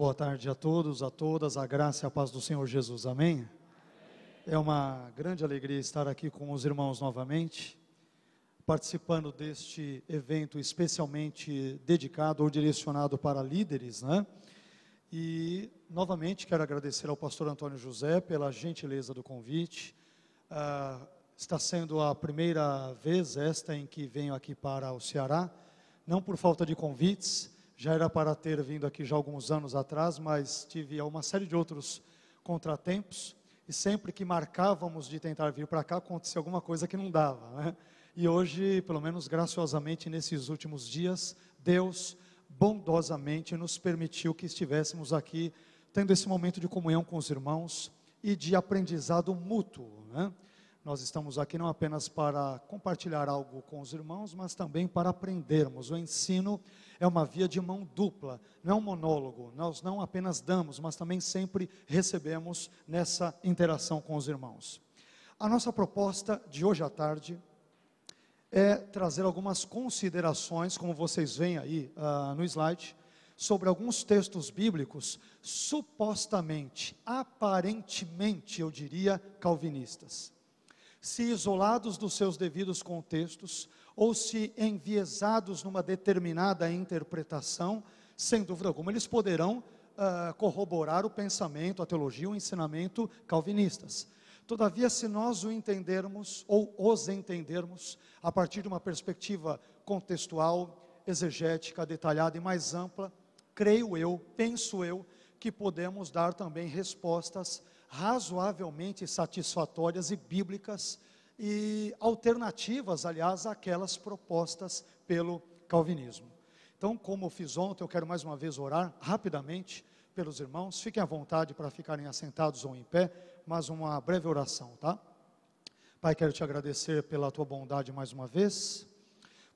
Boa tarde a todos, a todas, a graça e a paz do Senhor Jesus, amém? amém? É uma grande alegria estar aqui com os irmãos novamente, participando deste evento especialmente dedicado ou direcionado para líderes, né? E novamente quero agradecer ao pastor Antônio José pela gentileza do convite. Ah, está sendo a primeira vez esta em que venho aqui para o Ceará, não por falta de convites, já era para ter vindo aqui já alguns anos atrás, mas tive uma série de outros contratempos e sempre que marcávamos de tentar vir para cá acontecia alguma coisa que não dava. Né? E hoje, pelo menos graciosamente, nesses últimos dias, Deus bondosamente nos permitiu que estivéssemos aqui tendo esse momento de comunhão com os irmãos e de aprendizado mútuo. Né? Nós estamos aqui não apenas para compartilhar algo com os irmãos, mas também para aprendermos o ensino é uma via de mão dupla, não é um monólogo. Nós não apenas damos, mas também sempre recebemos nessa interação com os irmãos. A nossa proposta de hoje à tarde é trazer algumas considerações, como vocês veem aí uh, no slide, sobre alguns textos bíblicos supostamente, aparentemente, eu diria, calvinistas. Se isolados dos seus devidos contextos, ou se enviesados numa determinada interpretação, sem dúvida alguma, eles poderão uh, corroborar o pensamento, a teologia, o ensinamento calvinistas. Todavia, se nós o entendermos ou os entendermos a partir de uma perspectiva contextual, exegética, detalhada e mais ampla, creio eu, penso eu, que podemos dar também respostas razoavelmente satisfatórias e bíblicas e alternativas, aliás, àquelas propostas pelo calvinismo. Então, como fiz ontem, eu quero mais uma vez orar rapidamente pelos irmãos. Fiquem à vontade para ficarem assentados ou em pé, mas uma breve oração, tá? Pai, quero te agradecer pela tua bondade mais uma vez,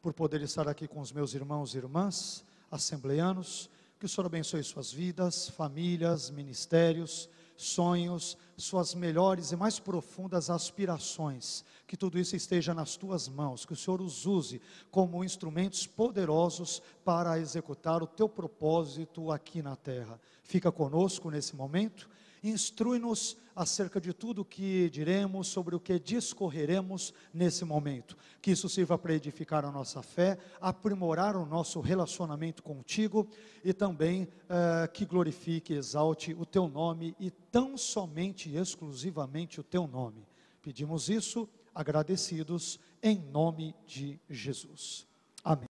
por poder estar aqui com os meus irmãos e irmãs, assembleanos. Que o Senhor abençoe suas vidas, famílias, ministérios, sonhos, suas melhores e mais profundas aspirações, que tudo isso esteja nas tuas mãos, que o Senhor os use como instrumentos poderosos para executar o teu propósito aqui na terra. Fica conosco nesse momento, instrui-nos acerca de tudo o que diremos, sobre o que discorreremos nesse momento. Que isso sirva para edificar a nossa fé, aprimorar o nosso relacionamento contigo e também uh, que glorifique, exalte o teu nome e tão somente e exclusivamente o teu nome. Pedimos isso agradecidos em nome de Jesus. Amém.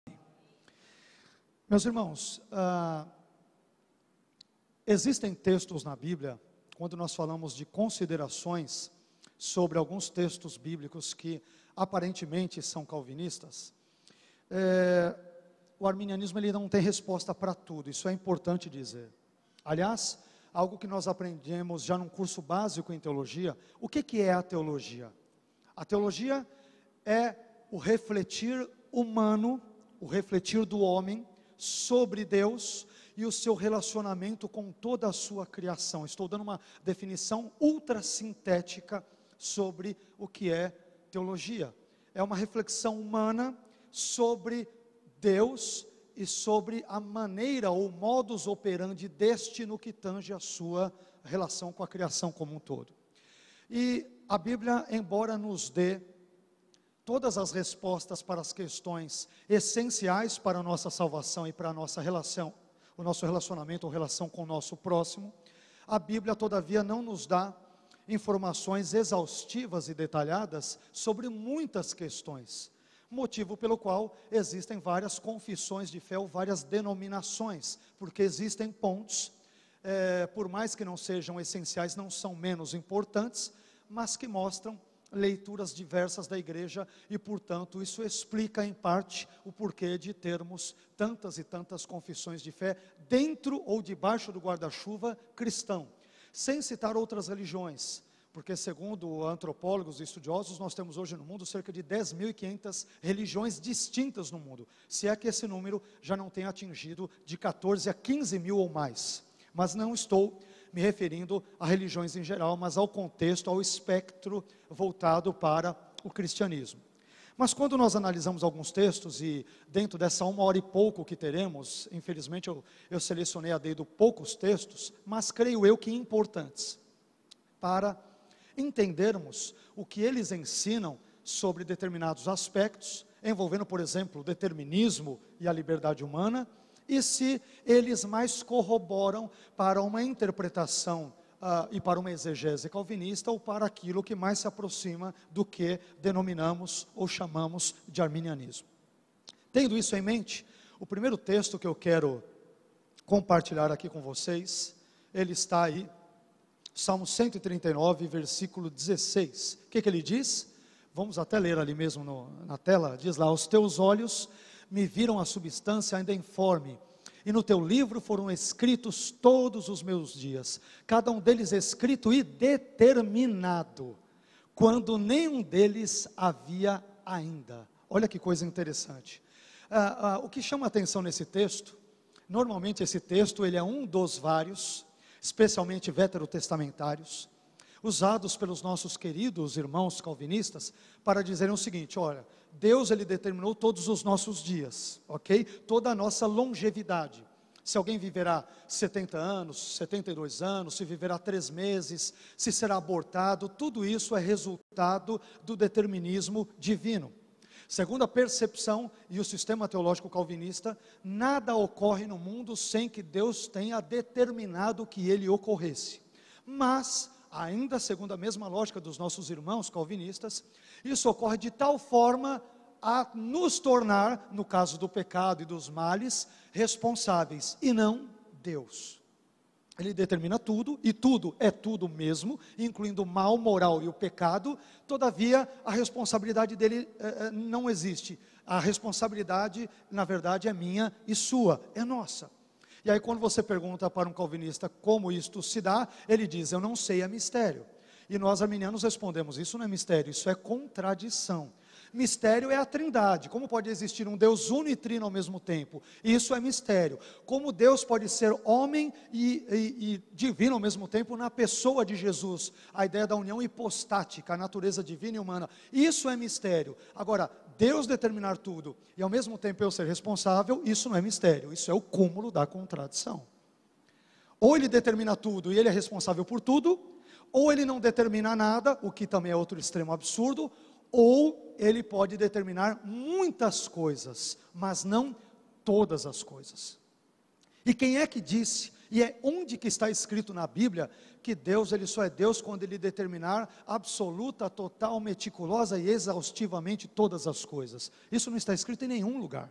Meus irmãos, uh, existem textos na Bíblia quando nós falamos de considerações sobre alguns textos bíblicos que aparentemente são calvinistas, é, o arminianismo ele não tem resposta para tudo, isso é importante dizer. Aliás, algo que nós aprendemos já num curso básico em teologia, o que, que é a teologia? A teologia é o refletir humano, o refletir do homem sobre Deus, e o seu relacionamento com toda a sua criação. Estou dando uma definição ultra sintética sobre o que é teologia. É uma reflexão humana sobre Deus e sobre a maneira ou modus operandi deste no que tange a sua relação com a criação como um todo. E a Bíblia, embora nos dê todas as respostas para as questões essenciais para a nossa salvação e para a nossa relação o nosso relacionamento ou relação com o nosso próximo, a Bíblia, todavia, não nos dá informações exaustivas e detalhadas sobre muitas questões, motivo pelo qual existem várias confissões de fé ou várias denominações, porque existem pontos, é, por mais que não sejam essenciais, não são menos importantes, mas que mostram leituras diversas da igreja e, portanto, isso explica em parte o porquê de termos tantas e tantas confissões de fé dentro ou debaixo do guarda-chuva cristão, sem citar outras religiões. Porque, segundo antropólogos e estudiosos, nós temos hoje no mundo cerca de 10.500 religiões distintas no mundo, se é que esse número já não tem atingido de 14 a 15 mil ou mais. Mas não estou me referindo a religiões em geral, mas ao contexto, ao espectro voltado para o cristianismo. Mas quando nós analisamos alguns textos, e dentro dessa uma hora e pouco que teremos, infelizmente eu, eu selecionei a dedo poucos textos, mas creio eu que importantes, para entendermos o que eles ensinam sobre determinados aspectos, envolvendo, por exemplo, o determinismo e a liberdade humana, e se eles mais corroboram para uma interpretação uh, e para uma exegese calvinista ou para aquilo que mais se aproxima do que denominamos ou chamamos de arminianismo. Tendo isso em mente, o primeiro texto que eu quero compartilhar aqui com vocês, ele está aí, Salmo 139, versículo 16. O que, que ele diz? Vamos até ler ali mesmo no, na tela, diz lá: Os teus olhos me viram a substância ainda informe. E no teu livro foram escritos todos os meus dias, cada um deles escrito e determinado, quando nenhum deles havia ainda. Olha que coisa interessante. Ah, ah, o que chama atenção nesse texto, normalmente esse texto ele é um dos vários, especialmente veterotestamentários, usados pelos nossos queridos irmãos calvinistas para dizerem o seguinte: olha, Deus ele determinou todos os nossos dias, ok? Toda a nossa longevidade. Se alguém viverá 70 anos, 72 anos, se viverá três meses, se será abortado, tudo isso é resultado do determinismo divino. Segundo a percepção e o sistema teológico calvinista, nada ocorre no mundo sem que Deus tenha determinado que ele ocorresse. Mas ainda segundo a mesma lógica dos nossos irmãos calvinistas, isso ocorre de tal forma a nos tornar, no caso do pecado e dos males, responsáveis e não Deus. Ele determina tudo, e tudo é tudo mesmo, incluindo o mal moral e o pecado, todavia a responsabilidade dele eh, eh não existe. A responsabilidade, na verdade, é minha e sua, é nossa. E aí, quando você pergunta para um calvinista como isto se dá, ele diz: Eu não sei, é mistério. E nós arminianos respondemos: Isso não é mistério, isso é contradição. Mistério é a trindade. Como pode existir um Deus uno e trino ao mesmo tempo? Isso é mistério. Como Deus pode ser homem e, e, e, divino ao mesmo tempo na pessoa de Jesus? A ideia da união hipostática, a natureza divina e humana. Isso é mistério. Agora, Deus determinar tudo e ao mesmo tempo eu ser responsável, isso não é mistério, isso é o cúmulo da contradição. Ou ele determina tudo e ele é responsável por tudo, ou ele não determina nada, o que também é outro extremo absurdo, ou ele pode determinar muitas coisas, mas não todas as coisas. E quem é que disse, e é onde que está escrito na Bíblia, que Deus ele só é Deus quando ele determinar absoluta, total, meticulosa e exaustivamente todas as coisas. Isso não está escrito em nenhum lugar.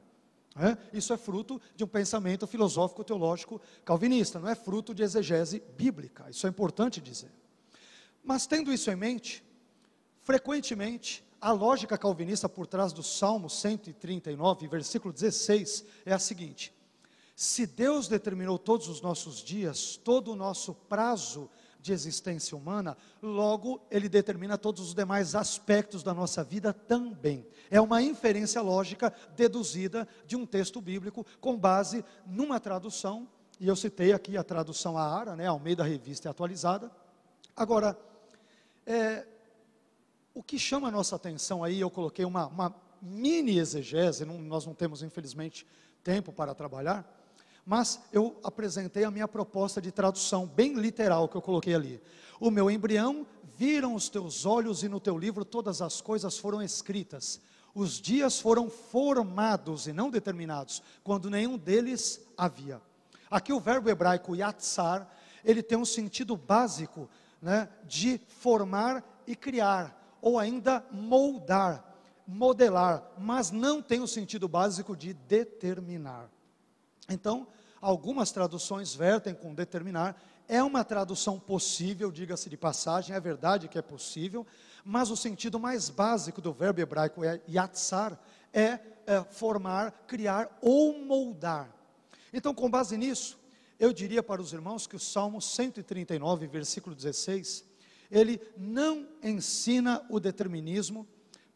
É? Isso é fruto de um pensamento filosófico teológico calvinista, não é fruto de exegese bíblica. Isso é importante dizer. Mas tendo isso em mente, frequentemente a lógica calvinista por trás do Salmo 139, versículo 16, é a seguinte: se Deus determinou todos os nossos dias, todo o nosso prazo de existência humana, logo ele determina todos os demais aspectos da nossa vida também. É uma inferência lógica deduzida de um texto bíblico com base numa tradução, e eu citei aqui a tradução Ara, né, Almeida Revista Atualizada. Agora, é, o que chama a nossa atenção aí, eu coloquei uma, uma mini exegese, não, nós não temos infelizmente tempo para trabalhar, mas eu apresentei a minha proposta de tradução, bem literal, que eu coloquei ali. O meu embrião viram os teus olhos e no teu livro todas as coisas foram escritas. Os dias foram formados e não determinados, quando nenhum deles havia. Aqui o verbo hebraico yatsar, ele tem um sentido básico né, de formar e criar, ou ainda moldar, modelar, mas não tem o um sentido básico de determinar. Então, algumas traduções vertem com determinar. É uma tradução possível, diga-se de passagem, é verdade que é possível, mas o sentido mais básico do verbo hebraico é yatsar, é, é formar, criar ou moldar. Então, com base nisso, eu diria para os irmãos que o Salmo 139, versículo 16, ele não ensina o determinismo,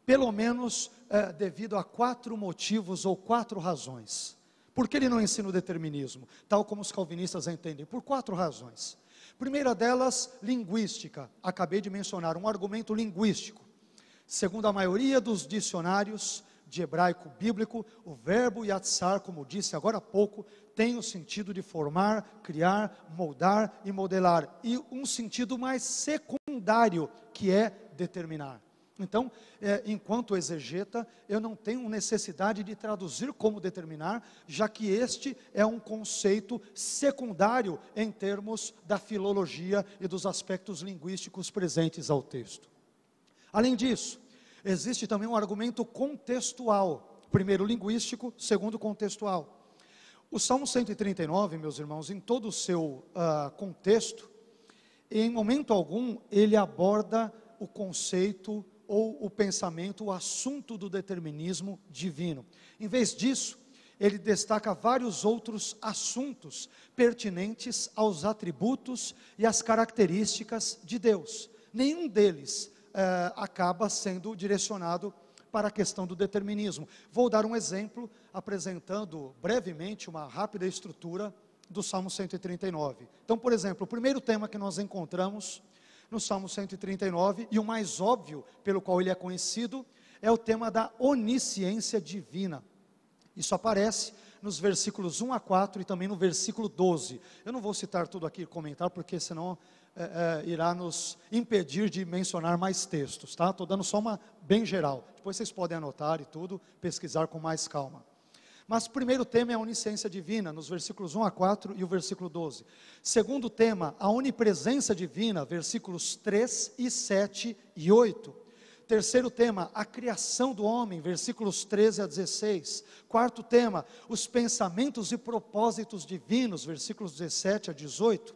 pelo menos é, devido a quatro motivos ou quatro razões. Por que ele não ensina o determinismo, tal como os calvinistas entendem? Por quatro razões. Primeira delas, linguística. Acabei de mencionar um argumento linguístico. Segundo a maioria dos dicionários de hebraico bíblico, o verbo yatsar, como disse agora há pouco, tem o sentido de formar, criar, moldar e modelar, e um sentido mais secundário, que é determinar. Então, é, enquanto exegeta, eu não tenho necessidade de traduzir como determinar, já que este é um conceito secundário em termos da filologia e dos aspectos linguísticos presentes ao texto. Além disso, existe também um argumento contextual, primeiro linguístico, segundo contextual. O Salmo 139, meus irmãos, em todo o seu uh, contexto, em momento algum ele aborda o conceito ou o pensamento, o assunto do determinismo divino. Em vez disso, ele destaca vários outros assuntos pertinentes aos atributos e às características de Deus. Nenhum deles eh, acaba sendo direcionado para a questão do determinismo. Vou dar um exemplo apresentando brevemente uma rápida estrutura do Salmo 139. Então, por exemplo, o primeiro tema que nós encontramos no Salmo 139, e o mais óbvio pelo qual ele é conhecido é o tema da onisciência divina. Isso aparece nos versículos 1 a 4 e também no versículo 12. Eu não vou citar tudo aqui e comentar, porque senão é, é, irá nos impedir de mencionar mais textos, tá? Estou dando só uma bem geral. Depois vocês podem anotar e tudo, pesquisar com mais calma. Mas o primeiro tema é a onisciência divina, nos versículos 1 a 4 e o versículo 12. Segundo tema, a onipresença divina, versículos 3 e 7 e 8. Terceiro tema, a criação do homem, versículos 13 a 16. Quarto tema, os pensamentos e propósitos divinos, versículos 17 a 18.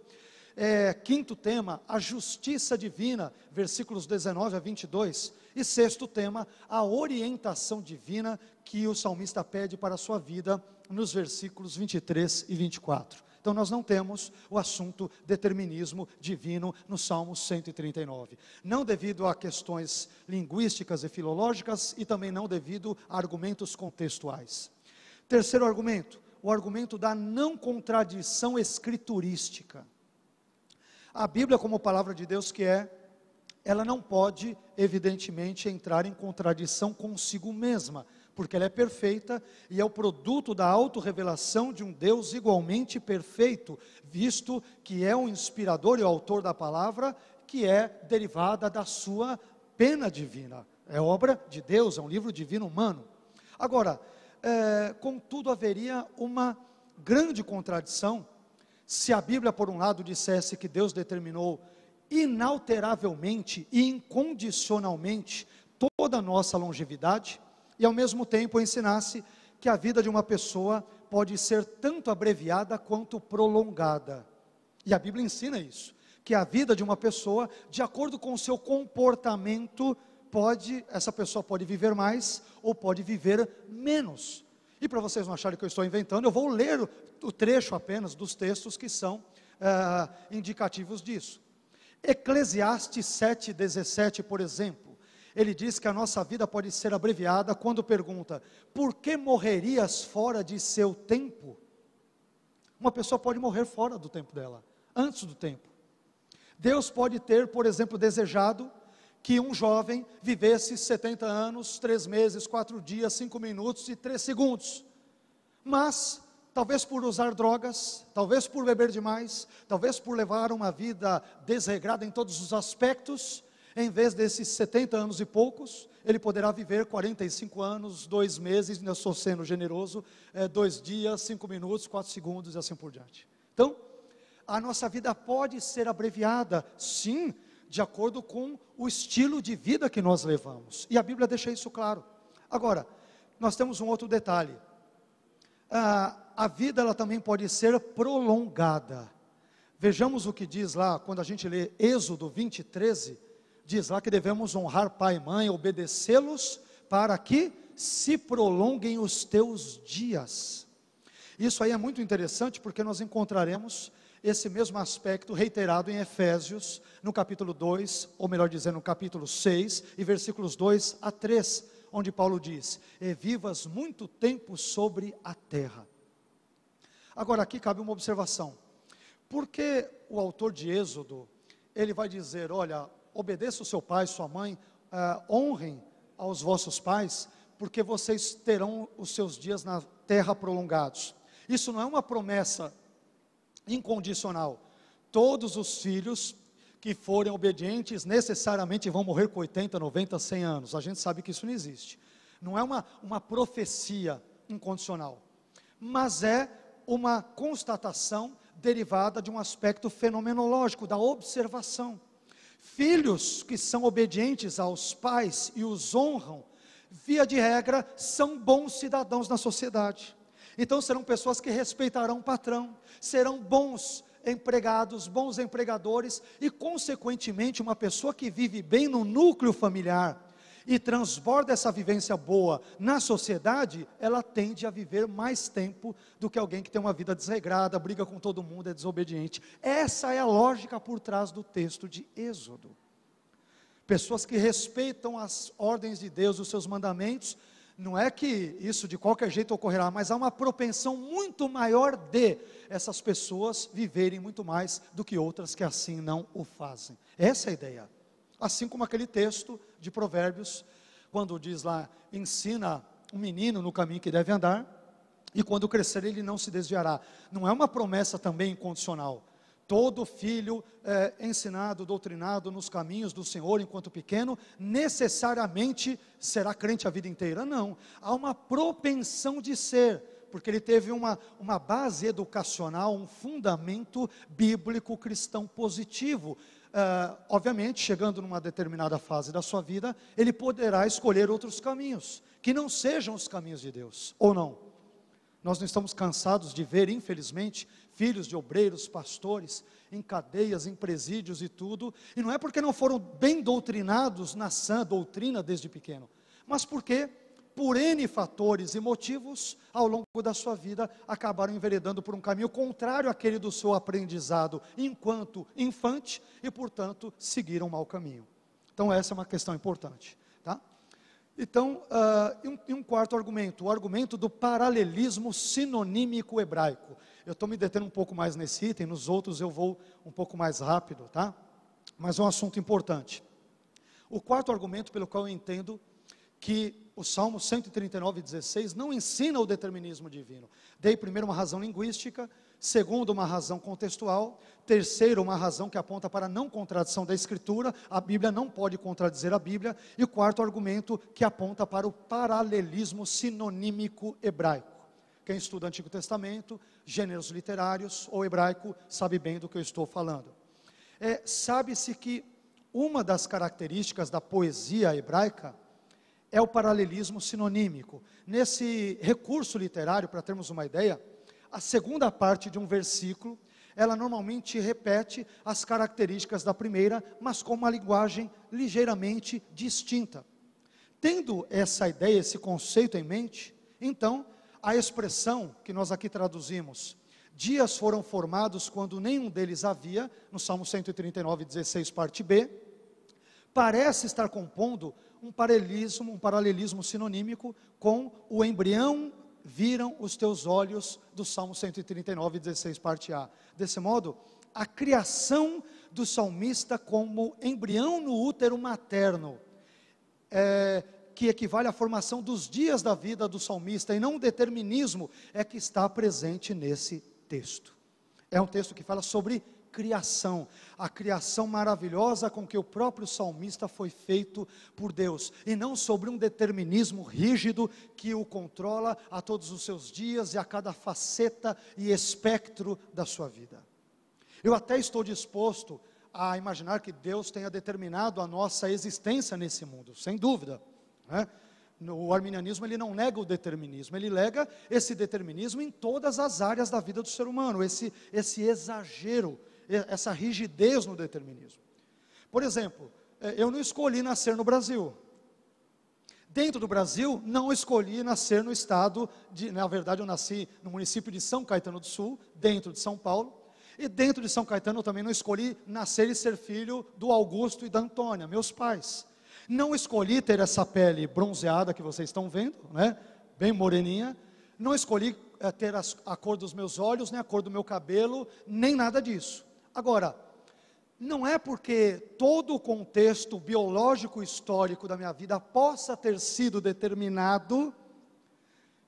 É, quinto tema, a justiça divina, versículos 19 a 22. E sexto tema, a orientação divina que o salmista pede para a sua vida nos versículos 23 e 24. Então nós não temos o assunto determinismo divino no Salmo 139. Não devido a questões linguísticas e filológicas e também não devido a argumentos contextuais. Terceiro argumento, o argumento da não contradição escriturística. A Bíblia como palavra de Deus que é ela não pode, evidentemente, entrar em contradição consigo mesma, porque ela é perfeita e é o produto da autorrevelação de um Deus igualmente perfeito, visto que é o inspirador e o autor da palavra, que é derivada da sua pena divina. É obra de Deus, é um livro divino humano. Agora, é, contudo, haveria uma grande contradição se a Bíblia, por um lado, dissesse que Deus determinou inalteravelmente e incondicionalmente toda a nossa longevidade e ao mesmo tempo ensinasse que a vida de uma pessoa pode ser tanto abreviada quanto prolongada. E a Bíblia ensina isso, que a vida de uma pessoa, de acordo com o seu comportamento, pode, essa pessoa pode viver mais ou pode viver menos. E para vocês não acharem que eu estou inventando, eu vou ler o trecho apenas dos textos que são uh, indicativos disso. Eclesiastes 7,17, por exemplo, ele diz que a nossa vida pode ser abreviada quando pergunta: por que morrerias fora de seu tempo? Uma pessoa pode morrer fora do tempo dela, antes do tempo. Deus pode ter, por exemplo, desejado que um jovem vivesse 70 anos, 3 meses, 4 dias, 5 minutos e 3 segundos. Mas talvez por usar drogas, talvez por beber demais, talvez por levar uma vida desregrada em todos os aspectos, em vez desses 70 anos e poucos, ele poderá viver 45 anos, dois meses, eu estou sendo generoso, é, dois dias, cinco minutos, quatro segundos e assim por diante. Então, a nossa vida pode ser abreviada, sim, de acordo com o estilo de vida que nós levamos. E a Bíblia deixa isso claro. Agora, nós temos um outro detalhe. Ah, a vida ela também pode ser prolongada. Vejamos o que diz lá, quando a gente lê Êxodo 20, 13, diz lá que devemos honrar pai e mãe, obedecê-los, para que se prolonguem os teus dias. Isso aí é muito interessante porque nós encontraremos esse mesmo aspecto reiterado em Efésios, no capítulo 2, ou melhor dizendo, no capítulo 6 e versículos 2 a 3, onde Paulo diz: E vivas muito tempo sobre a terra. Agora, aqui cabe uma observação. Porque o autor de Êxodo, ele vai dizer, olha, obedeça o seu pai, sua mãe, eh, honrem aos vossos pais, porque vocês terão os seus dias na terra prolongados. Isso não é uma promessa incondicional. Todos os filhos que forem obedientes necessariamente vão morrer com 80, 90, 100 anos. A gente sabe que isso não existe. Não é uma, uma profecia incondicional, mas é uma constatação derivada de um aspecto fenomenológico, da observação. Filhos que são obedientes aos pais e os honram, via de regra, são bons cidadãos na sociedade. Então serão pessoas que respeitarão o patrão, serão bons empregados, bons empregadores e, consequentemente, uma pessoa que vive bem no núcleo familiar e transborda essa vivência boa na sociedade, ela tende a viver mais tempo do que alguém que tem uma vida desregrada, briga com todo mundo, é desobediente. Essa é a lógica por trás do texto de Êxodo. Pessoas que respeitam as ordens de Deus, os seus mandamentos, não é que isso de qualquer jeito ocorrerá, mas há uma propensão muito maior de essas pessoas viverem muito mais do que outras que assim não o fazem. Essa é a ideia. Assim como aquele texto de Provérbios, quando diz lá: ensina um menino no caminho que deve andar, e quando crescer ele não se desviará. Não é uma promessa também incondicional. Todo filho é, ensinado, doutrinado nos caminhos do Senhor enquanto pequeno, necessariamente será crente a vida inteira. Não. Há uma propensão de ser, porque ele teve uma, uma base educacional, um fundamento bíblico cristão positivo. Ah, obviamente, chegando numa determinada fase da sua vida, ele poderá escolher outros caminhos, que não sejam os caminhos de Deus, ou não. Nós não estamos cansados de ver, infelizmente, filhos de obreiros, pastores, em cadeias, em presídios e tudo, e não é porque não foram bem doutrinados na sã doutrina desde pequeno, mas porque por N fatores e motivos, ao longo da sua vida, acabaram enveredando por um caminho contrário àquele do seu aprendizado enquanto infante e, portanto, seguiram um mau caminho. Então, essa é uma questão importante. Tá? Então, uh, e, um, quarto argumento, o argumento do paralelismo sinonímico hebraico. Eu estou me detendo um pouco mais nesse item, nos outros eu vou um pouco mais rápido, tá? Mas é um assunto importante. O quarto argumento pelo qual eu entendo que o Salmo 139:16 não ensina o determinismo divino. Dei primeiro uma razão linguística, segundo uma razão contextual, terceiro uma razão que aponta para a não contradição da escritura, a Bíblia não pode contradizer a Bíblia, e quarto argumento que aponta para o paralelismo sinonímico hebraico. Quem estuda Antigo Testamento, gêneros literários ou hebraico, sabe bem do que eu estou falando. É, Sabe-se que uma das características da poesia hebraica é o paralelismo sinonímico. Nesse recurso literário, para termos uma ideia, a segunda parte de um versículo, ela normalmente repete as características da primeira, mas com uma linguagem ligeiramente distinta. Tendo essa ideia, esse conceito em mente, então a expressão que nós aqui traduzimos, dias foram formados quando nenhum deles havia, no Salmo 139, 16, parte B, parece estar compondo um paralelismo, um paralelismo sinonímico com o embrião viram os teus olhos do Salmo 139, 16, parte A. Desse modo, a criação do salmista como embrião no útero materno, é, que equivale à formação dos dias da vida do salmista e não o determinismo, é que está presente nesse texto. É um texto que fala sobre criação, a criação maravilhosa com que o próprio salmista foi feito por Deus, e não sobre um determinismo rígido que o controla a todos os seus dias e a cada faceta e espectro da sua vida. Eu até estou disposto a imaginar que Deus tenha determinado a nossa existência nesse mundo, sem dúvida. Né? O arminianismo ele não nega o determinismo, ele nega esse determinismo em todas as áreas da vida do ser humano, esse, esse exagero essa rigidez no determinismo. Por exemplo, é, eu não escolhi nascer no Brasil. Dentro do Brasil, não escolhi nascer no estado de, na verdade, eu nasci no município de São Caetano do Sul, dentro de São Paulo. E dentro de São Caetano, eu também não escolhi nascer e ser filho do Augusto e da Antônia, meus pais. Não escolhi ter essa pele bronzeada que vocês estão vendo, né? Bem moreninha. Não escolhi é, ter a cor dos meus olhos, nem a cor do meu cabelo, nem nada disso. Agora, não é porque todo o contexto biológico histórico da minha vida possa ter sido determinado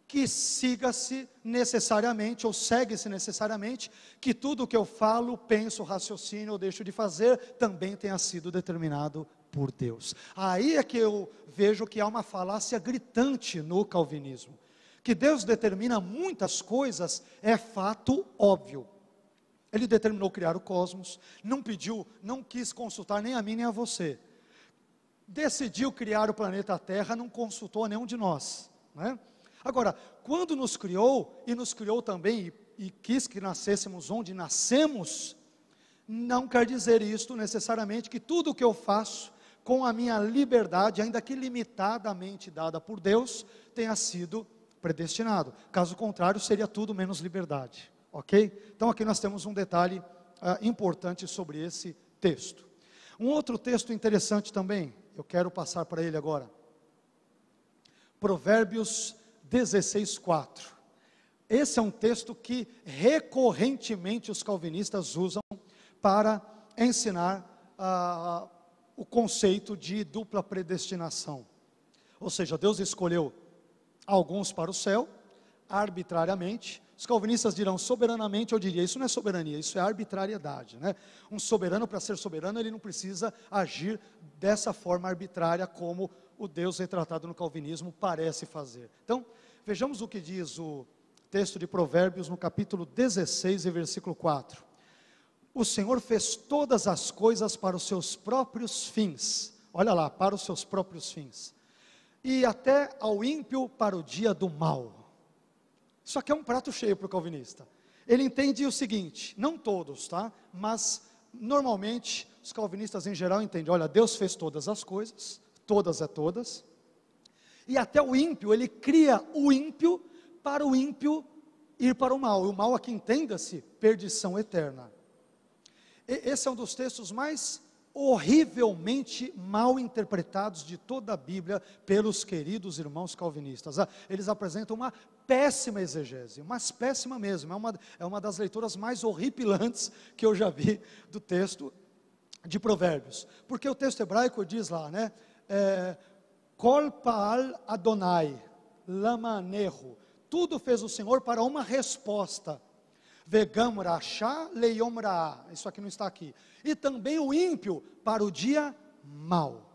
que siga-se necessariamente, ou segue-se necessariamente, que tudo o que eu falo, penso, raciocino ou deixo de fazer também tenha sido determinado por Deus. Aí é que eu vejo que há uma falácia gritante no calvinismo. Que Deus determina muitas coisas é fato óbvio. Ele determinou criar o cosmos, não pediu, não quis consultar nem a mim nem a você. Decidiu criar o planeta Terra, não consultou a nenhum de nós. Né? Agora, quando nos criou, e nos criou também, e, e quis que nascêssemos onde nascemos, não quer dizer isto necessariamente que tudo o que eu faço com a minha liberdade, ainda que limitadamente dada por Deus, tenha sido predestinado. Caso contrário, seria tudo menos liberdade. Ok? Então aqui nós temos um detalhe ah, importante sobre esse texto. Um outro texto interessante também, eu quero passar para ele agora. Provérbios 16, 4. Esse é um texto que recorrentemente os calvinistas usam para ensinar ah, o conceito de dupla predestinação. Ou seja, Deus escolheu alguns para o céu, arbitrariamente, os calvinistas dirão soberanamente, eu diria, isso não é soberania, isso é arbitrariedade. Né? Um soberano, para ser soberano, ele não precisa agir dessa forma arbitrária como o Deus retratado no calvinismo parece fazer. Então, vejamos o que diz o texto de Provérbios no capítulo 16 e versículo 4. O Senhor fez todas as coisas para os seus próprios fins. Olha lá, para os seus próprios fins. E até ao ímpio para o dia do mal. Isso aqui é um prato cheio para o calvinista. Ele entende o seguinte, não todos, tá? Mas normalmente os calvinistas em geral entendem, olha, Deus fez todas as coisas, todas é todas. E até o ímpio, ele cria o ímpio para o ímpio ir para o mal. E o mal aqui é entenda-se perdição eterna. E, esse é um dos textos mais horrivelmente mal interpretados de toda a Bíblia pelos queridos irmãos calvinistas. Ah, eles apresentam uma péssima exegese, mas péssima mesmo. É uma, é uma das leituras mais horripilantes que eu já vi do texto de Provérbios. Porque o texto hebraico diz lá, né? É, Kol Paal Adonai, Lamanehu. Tudo fez o Senhor para uma resposta. Vegam rachá leiom Isso aqui não está aqui. E também o ímpio para o dia mau.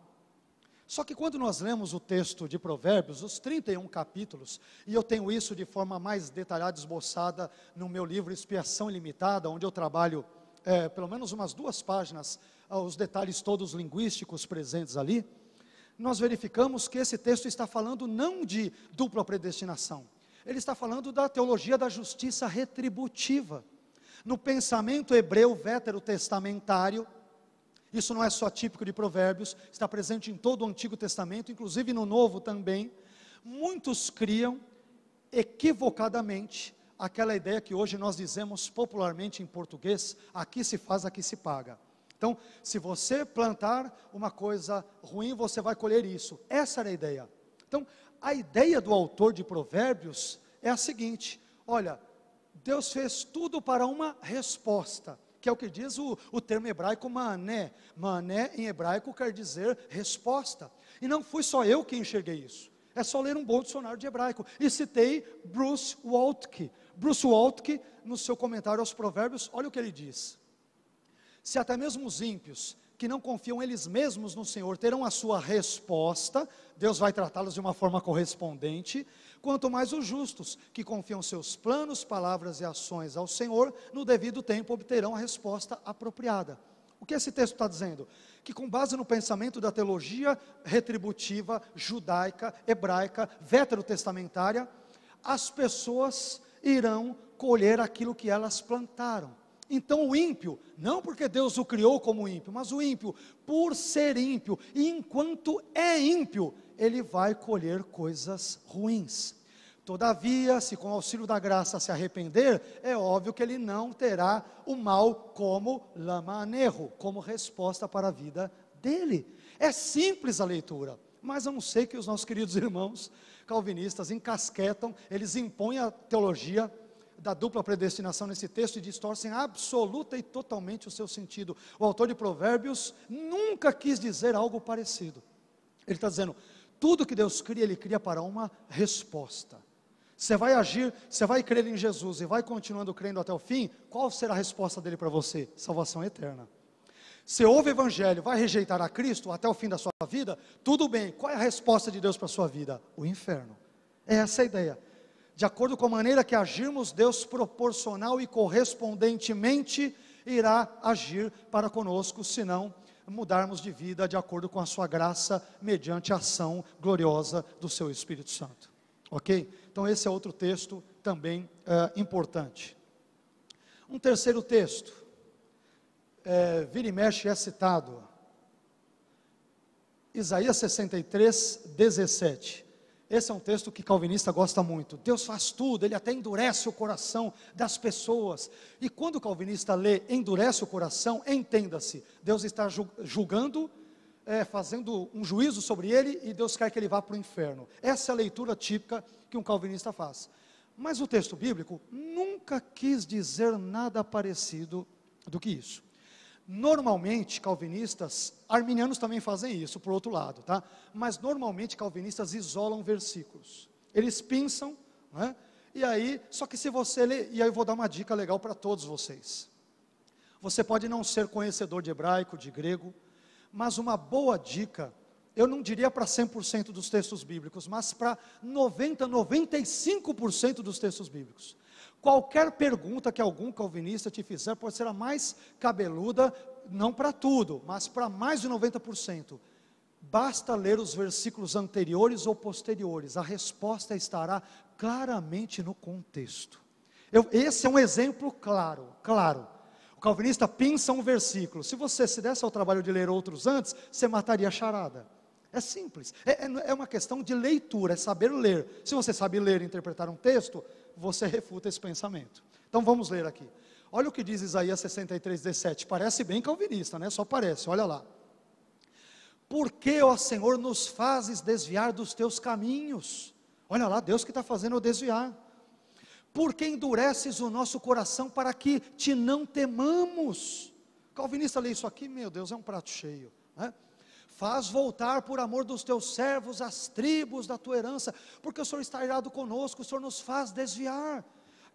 Só que quando nós lemos o texto de Provérbios, os 31 capítulos, e eu tenho isso de forma mais detalhada, esboçada, no meu livro Expiação Ilimitada, onde eu trabalho é, pelo menos umas duas páginas, ah, os detalhes todos linguísticos presentes ali, nós verificamos que esse texto está falando não de dupla predestinação, ele está falando da teologia da justiça retributiva. No pensamento hebreu veterotestamentário, isso não é só típico de Provérbios, está presente em todo o Antigo Testamento, inclusive no Novo também. Muitos criam equivocadamente aquela ideia que hoje nós dizemos popularmente em português: aqui se faz, aqui se paga. Então, se você plantar uma coisa ruim, você vai colher isso. Essa era a ideia. Então, a ideia do autor de Provérbios é a seguinte: olha, Deus fez tudo para uma resposta que é o que diz o, o termo hebraico mané. Mané em hebraico quer dizer resposta. E não fui só eu que enxerguei isso. É só ler um bom dicionário de hebraico. E citei Bruce Waltke. Bruce Waltke, no seu comentário aos Provérbios, olha o que ele diz. Se até mesmo os ímpios que não confiam eles mesmos no Senhor terão a sua resposta, Deus vai tratá-los de uma forma correspondente, quanto mais os justos, que confiam seus planos, palavras e ações ao Senhor, no devido tempo obterão a resposta apropriada. O que esse texto está dizendo? Que com base no pensamento da teologia retributiva, judaica, hebraica, veterotestamentária, as pessoas irão colher aquilo que elas plantaram. Então o ímpio, não porque Deus o criou como ímpio, mas o ímpio, por ser ímpio, e enquanto é ímpio, ele vai colher coisas ruins. Todavia, se com auxílio da graça se arrepender, é óbvio que ele não terá o mal como lamanerro, como resposta para a vida dele. É simples a leitura, mas eu não sei que os nossos queridos irmãos calvinistas encasquetam, eles impõem a teologia da dupla predestinação nesse texto e distorcem absoluta e totalmente o seu sentido. O autor de Provérbios nunca quis dizer algo parecido. Ele está dizendo: tudo que Deus cria, Ele cria para uma resposta. Você vai agir, você vai crer em Jesus e vai continuando crendo até o fim, qual será a resposta dele para você? Salvação eterna. Você ouve o Evangelho, vai rejeitar a Cristo até o fim da sua vida? Tudo bem, qual é a resposta de Deus para a sua vida? O inferno. É essa a ideia. De acordo com a maneira que agirmos, Deus proporcional e correspondentemente irá agir para conosco, senão mudarmos de vida de acordo com a sua graça, mediante a ação gloriosa do seu Espírito Santo. Ok? Então, esse é outro texto também é, importante. Um terceiro texto, é, vira e mexe é citado, Isaías 63, 17. Esse é um texto que calvinista gosta muito. Deus faz tudo, ele até endurece o coração das pessoas. E quando o calvinista lê endurece o coração, entenda-se, Deus está julgando, é, fazendo um juízo sobre ele e Deus quer que ele vá para o inferno. Essa é a leitura típica que um calvinista faz. Mas o texto bíblico nunca quis dizer nada parecido do que isso. Normalmente, calvinistas, arminianos também fazem isso, por outro lado, tá? Mas normalmente calvinistas isolam versículos. Eles pinçam, né? E aí, só que se você lê, e aí eu vou dar uma dica legal para todos vocês. Você pode não ser conhecedor de hebraico, de grego, mas uma boa dica, eu não diria para 100% dos textos bíblicos, mas para 90, 95% dos textos bíblicos. Qualquer pergunta que algum calvinista te fizer pode ser a mais cabeluda, não para tudo, mas para mais de 90%. Basta ler os versículos anteriores ou posteriores, a resposta estará claramente no contexto. Eu, esse é um exemplo claro, claro. O calvinista pinça um versículo. Se você se desse ao trabalho de ler outros antes, você mataria a charada. É simples, é, é, é uma questão de leitura, é saber ler. Se você sabe ler e interpretar um texto, você refuta esse pensamento. Então vamos ler aqui. Olha o que diz Isaías 63, 17. Parece bem calvinista, né? Só parece, olha lá. Por que, ó Senhor, nos fazes desviar dos teus caminhos? Olha lá, Deus que está fazendo eu desviar. Por que endureces o nosso coração para que te não temamos? Calvinista lê isso aqui, meu Deus, é um prato cheio. Né? Faz voltar por amor dos teus servos as tribos da tua herança, porque o Senhor está irado conosco, o Senhor nos faz desviar.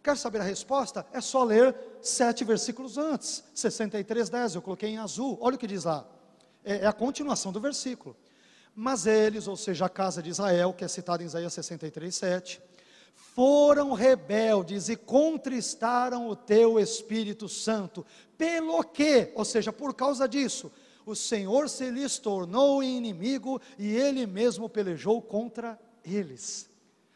Quer saber a resposta? É só ler sete versículos antes, 63, 10, eu coloquei em azul, olha o que diz lá, é, é a continuação do versículo. Mas eles, ou seja, a casa de Israel, que é citada em Isaías 63, 7, foram rebeldes e contristaram o teu Espírito Santo, pelo que, ou seja, por causa disso, o Senhor se lhes tornou inimigo e ele mesmo pelejou contra eles.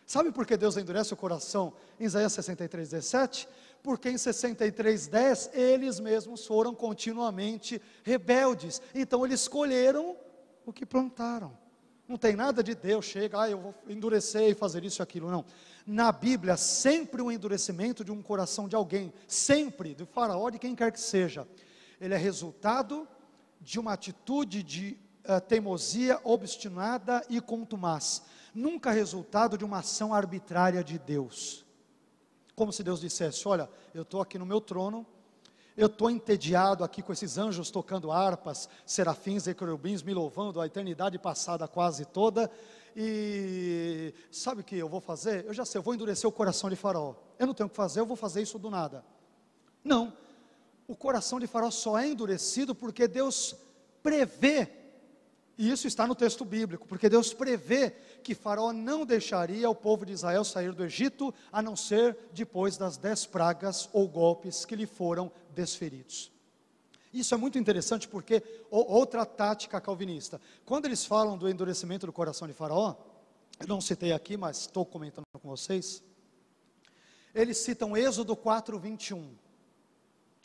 Sabe por que Deus endurece o coração em Isaías 63, 17? Porque em 63, 10 eles mesmos foram continuamente rebeldes, então eles escolheram o que plantaram. Não tem nada de Deus, chega, ah, eu vou endurecer e fazer isso e aquilo, não. Na Bíblia, sempre o um endurecimento de um coração de alguém, sempre, do faraó, de quem quer que seja, ele é resultado de uma atitude de uh, teimosia obstinada e contumaz, nunca resultado de uma ação arbitrária de Deus. Como se Deus dissesse: Olha, eu estou aqui no meu trono, eu estou entediado aqui com esses anjos tocando harpas, serafins e querubins me louvando a eternidade passada quase toda, e sabe o que eu vou fazer? Eu já sei, eu vou endurecer o coração de Faraó. Eu não tenho o que fazer, eu vou fazer isso do nada. Não, o coração de Faraó só é endurecido porque Deus prevê, e isso está no texto bíblico, porque Deus prevê que Faraó não deixaria o povo de Israel sair do Egito, a não ser depois das dez pragas ou golpes que lhe foram desferidos. Isso é muito interessante porque outra tática calvinista. Quando eles falam do endurecimento do coração de Faraó, eu não citei aqui, mas estou comentando com vocês. Eles citam Êxodo 4, 21.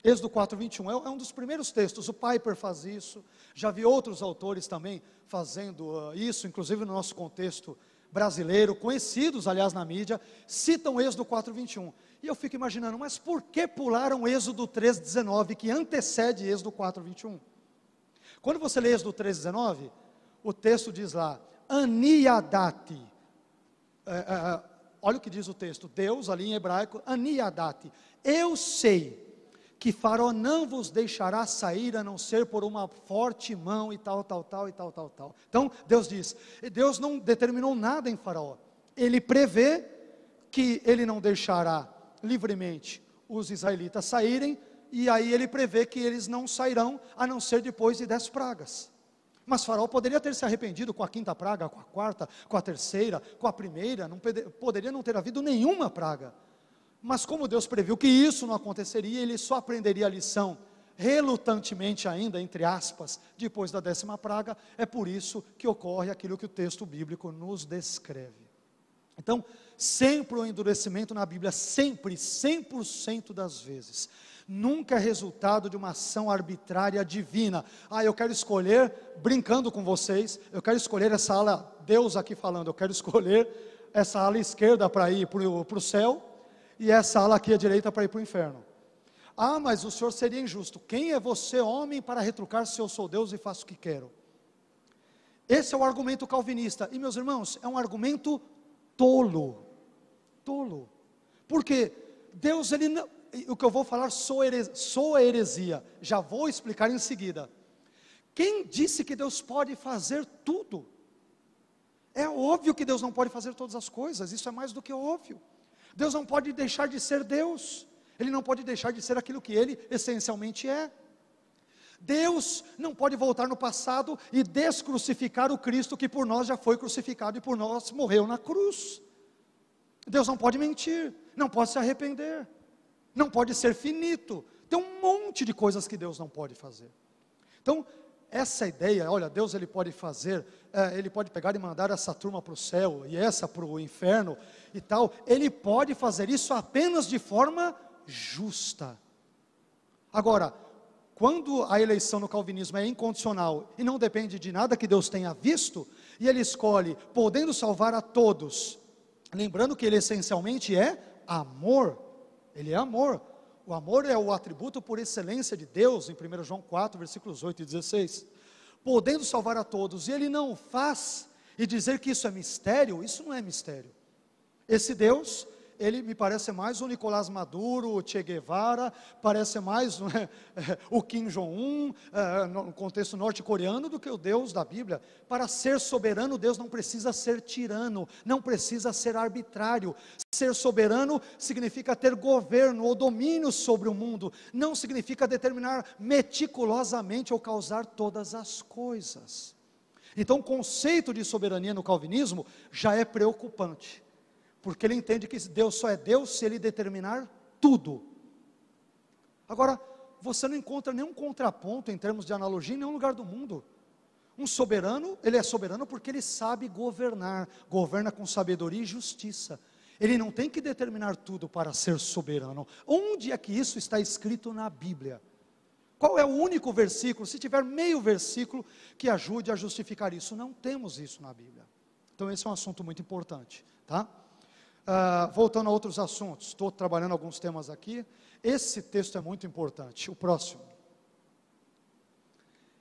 Êxodo 4, 21, é, é um dos primeiros textos, o Piper faz isso, já vi outros autores também fazendo ah, isso, inclusive no nosso contexto brasileiro, conhecidos, aliás, na mídia, citam Êxodo 21, E eu fico imaginando, mas por que pularam Êxodo 19, que antecede Êxodo 21? Quando você lê Êxodo 19, o texto diz lá, Aniadate. É, é, é, olha o que diz o texto, Deus ali em hebraico, Aniadate. Eu sei que Faraó não vos deixará sair a não ser por uma forte mão e tal, tal, tal e tal, tal, tal. Então, Deus diz: Deus não determinou nada em Faraó. Ele prevê que ele não deixará livremente os israelitas saírem, e aí ele prevê que eles não sairão a não ser depois de dez pragas. Mas Faraó poderia ter se arrependido com a quinta praga, com a quarta, com a terceira, com a primeira, não poderia não ter havido nenhuma praga. Mas como Deus previu que isso não aconteceria, ele só aprenderia a lição relutantemente ainda, entre aspas, depois da décima praga, é por isso que ocorre aquilo que o texto bíblico nos descreve. Então, sempre o endurecimento na Bíblia, sempre, 100% das vezes, nunca é resultado de uma ação arbitrária divina. Ah, eu quero escolher, brincando com vocês, eu quero escolher essa ala, Deus aqui falando, eu quero escolher essa ala esquerda para ir para o céu, e essa ala aqui à direita para ir para o inferno. Ah, mas o senhor seria injusto. Quem é você, homem, para retrucar se eu sou Deus e faço o que quero? Esse é o argumento calvinista. E, meus irmãos, é um argumento tolo. Tolo. Porque Deus, ele não. O que eu vou falar sou heresia, sou heresia. Já vou explicar em seguida. Quem disse que Deus pode fazer tudo? É óbvio que Deus não pode fazer todas as coisas, isso é mais do que óbvio. Deus não pode deixar de ser Deus, Ele não pode deixar de ser aquilo que Ele essencialmente é. Deus não pode voltar no passado e descrucificar o Cristo que por nós já foi crucificado e por nós morreu na cruz. Deus não pode mentir, não pode se arrepender, não pode ser finito. Tem um monte de coisas que Deus não pode fazer. Então, essa ideia, olha, Deus ele pode fazer, é, ele pode pegar e mandar essa turma para o céu e essa para o inferno, e tal, ele pode fazer isso apenas de forma justa. Agora, quando a eleição no calvinismo é incondicional e não depende de nada que Deus tenha visto, e ele escolhe, podendo salvar a todos, lembrando que ele essencialmente é amor, ele é amor. O amor é o atributo por excelência de Deus, em 1 João 4, versículos 8 e 16. Podendo salvar a todos, e ele não faz, e dizer que isso é mistério, isso não é mistério. Esse Deus, ele me parece mais o Nicolás Maduro, o Che Guevara, parece mais né, o Kim Jong-un, eh, no contexto norte-coreano, do que o Deus da Bíblia. Para ser soberano, Deus não precisa ser tirano, não precisa ser arbitrário. Ser soberano significa ter governo ou domínio sobre o mundo, não significa determinar meticulosamente ou causar todas as coisas. Então, o conceito de soberania no calvinismo já é preocupante porque ele entende que Deus só é Deus se ele determinar tudo. Agora, você não encontra nenhum contraponto em termos de analogia em nenhum lugar do mundo. Um soberano, ele é soberano porque ele sabe governar, governa com sabedoria e justiça. Ele não tem que determinar tudo para ser soberano. Onde é que isso está escrito na Bíblia? Qual é o único versículo, se tiver meio versículo, que ajude a justificar isso? Não temos isso na Bíblia. Então, esse é um assunto muito importante, tá? Ah, voltando a outros assuntos, estou trabalhando alguns temas aqui. Esse texto é muito importante. O próximo.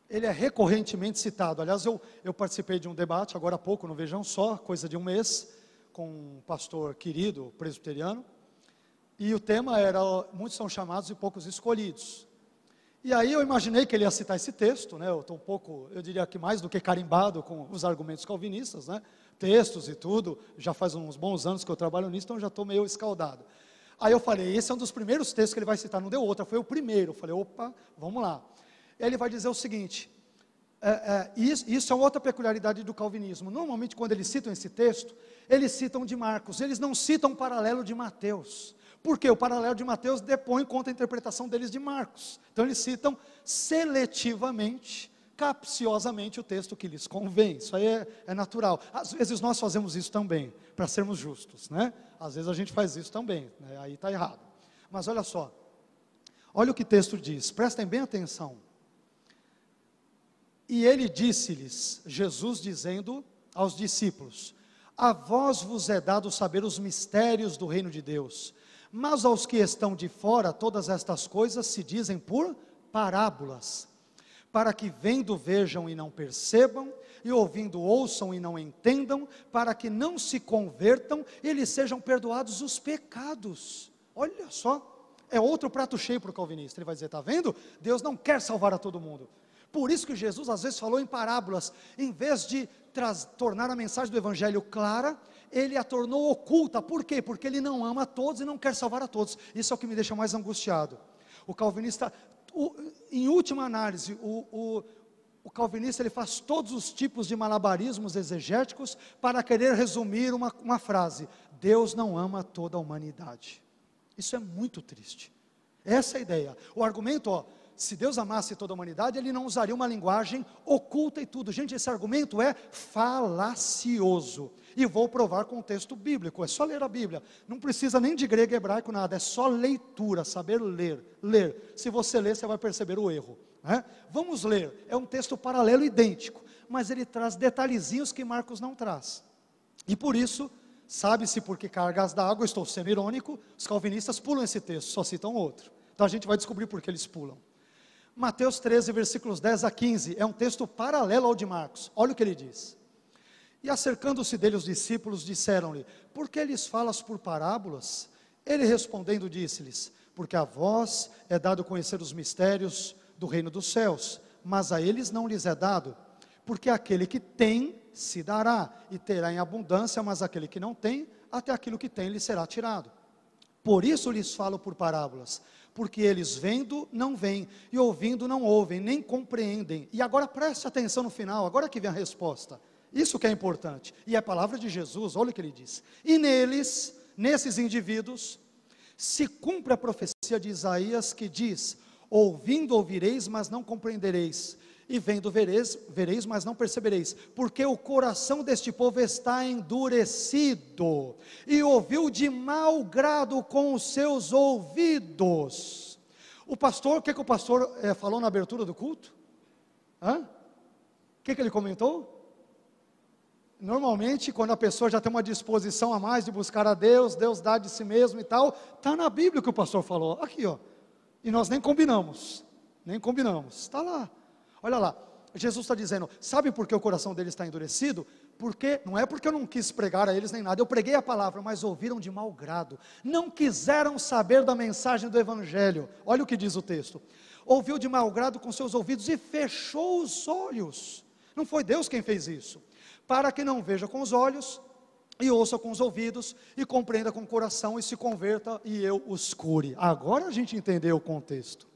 Ele é recorrentemente citado. Aliás, eu, eu participei de um debate agora há pouco, no Vejam Só, coisa de um mês, com um pastor querido presbiteriano. E o tema era: muitos são chamados e poucos escolhidos. E aí eu imaginei que ele ia citar esse texto, né? Eu estou um pouco, eu diria que mais do que carimbado com os argumentos calvinistas, né? textos e tudo, já faz uns bons anos que eu trabalho nisso, então já estou meio escaldado. Aí eu falei, esse é um dos primeiros textos que ele vai citar, não deu outra, foi o primeiro. Eu falei, opa, vamos lá. Ele vai dizer o seguinte: é, é, isso, isso é outra peculiaridade do calvinismo. Normalmente, quando eles citam esse texto, eles citam de Marcos, eles não citam o paralelo de Mateus. Porque o paralelo de Mateus depõe contra a interpretação deles de Marcos. Então eles citam seletivamente capciosamente o texto que lhes convém. Isso aí é, é natural. Às vezes nós fazemos isso também, para sermos justos, né? Às vezes a gente faz isso também, né? aí está errado. Mas olha só, olha o que o texto diz, prestem bem atenção. E ele disse-lhes, Jesus dizendo aos discípulos: A vós vos é dado saber os mistérios do reino de Deus, mas aos que estão de fora, todas estas coisas se dizem por parábolas para que vendo vejam e não percebam, e ouvindo ouçam e não entendam, para que não se convertam e lhes sejam perdoados os pecados. Olha só, é outro prato cheio para o calvinista. Ele vai dizer: está vendo? Deus não quer salvar a todo mundo. Por isso que Jesus às vezes falou em parábolas, em vez de tornar a mensagem do Evangelho clara, ele a tornou oculta. Por quê? Porque ele não ama a todos e não quer salvar a todos. Isso é o que me deixa mais angustiado. O calvinista o, em última análise, o, o, o calvinista ele faz todos os tipos de malabarismos exegéticos para querer resumir uma, uma frase: Deus não ama toda a humanidade. Isso é muito triste. Essa é a ideia. O argumento, ó, se Deus amasse toda a humanidade, ele não usaria uma linguagem oculta e tudo. Gente, esse argumento é falacioso. E vou provar com o texto bíblico. É só ler a Bíblia. Não precisa nem de grego, hebraico, nada. É só leitura, saber ler. Ler. Se você ler, você vai perceber o erro. Né? Vamos ler. É um texto paralelo idêntico, mas ele traz detalhezinhos que Marcos não traz. E por isso, sabe-se por que cargas d'água, estou sendo irônico, os calvinistas pulam esse texto, só citam outro. Então a gente vai descobrir por que eles pulam. Mateus 13, versículos 10 a 15, é um texto paralelo ao de Marcos. Olha o que ele diz. E acercando-se dele os discípulos, disseram-lhe: Por que lhes falas por parábolas? Ele respondendo disse-lhes: Porque a vós é dado conhecer os mistérios do reino dos céus, mas a eles não lhes é dado. Porque aquele que tem se dará e terá em abundância, mas aquele que não tem, até aquilo que tem lhe será tirado. Por isso lhes falo por parábolas, porque eles vendo não veem, e ouvindo não ouvem, nem compreendem. E agora preste atenção no final, agora que vem a resposta. Isso que é importante. E é a palavra de Jesus, olha o que ele diz. E neles, nesses indivíduos, se cumpre a profecia de Isaías que diz: Ouvindo ouvireis, mas não compreendereis e vendo vereis, vereis, mas não percebereis, porque o coração deste povo está endurecido, e ouviu de mau grado com os seus ouvidos. O pastor, o que, que o pastor é, falou na abertura do culto? Hã? O que, que ele comentou? Normalmente, quando a pessoa já tem uma disposição a mais de buscar a Deus, Deus dá de si mesmo e tal, está na Bíblia o que o pastor falou, aqui ó, e nós nem combinamos, nem combinamos, está lá, Olha lá, Jesus está dizendo: sabe por que o coração deles está endurecido? Porque não é porque eu não quis pregar a eles nem nada, eu preguei a palavra, mas ouviram de mau grado, não quiseram saber da mensagem do Evangelho. Olha o que diz o texto: ouviu de mau grado com seus ouvidos e fechou os olhos. Não foi Deus quem fez isso, para que não veja com os olhos e ouça com os ouvidos e compreenda com o coração e se converta e eu os cure. Agora a gente entendeu o contexto.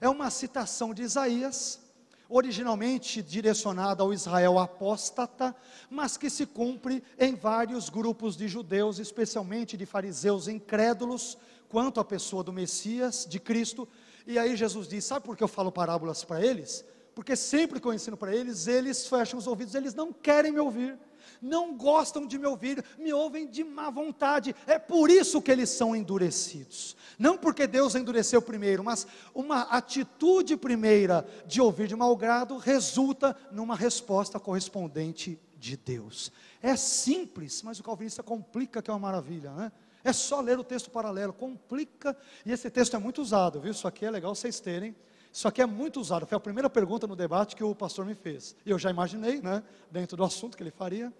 É uma citação de Isaías originalmente direcionada ao Israel apóstata, mas que se cumpre em vários grupos de judeus, especialmente de fariseus incrédulos quanto à pessoa do Messias, de Cristo. E aí Jesus diz: Sabe por que eu falo parábolas para eles? porque sempre que eu ensino para eles, eles fecham os ouvidos, eles não querem me ouvir, não gostam de me ouvir, me ouvem de má vontade, é por isso que eles são endurecidos. Não porque Deus endureceu primeiro, mas uma atitude primeira de ouvir de mau grado resulta numa resposta correspondente de Deus. É simples, mas o calvinista complica que é uma maravilha, né? É só ler o texto paralelo, complica, e esse texto é muito usado, viu? Isso aqui é legal vocês terem isso aqui é muito usado. Foi a primeira pergunta no debate que o pastor me fez. E eu já imaginei, né, dentro do assunto que ele faria.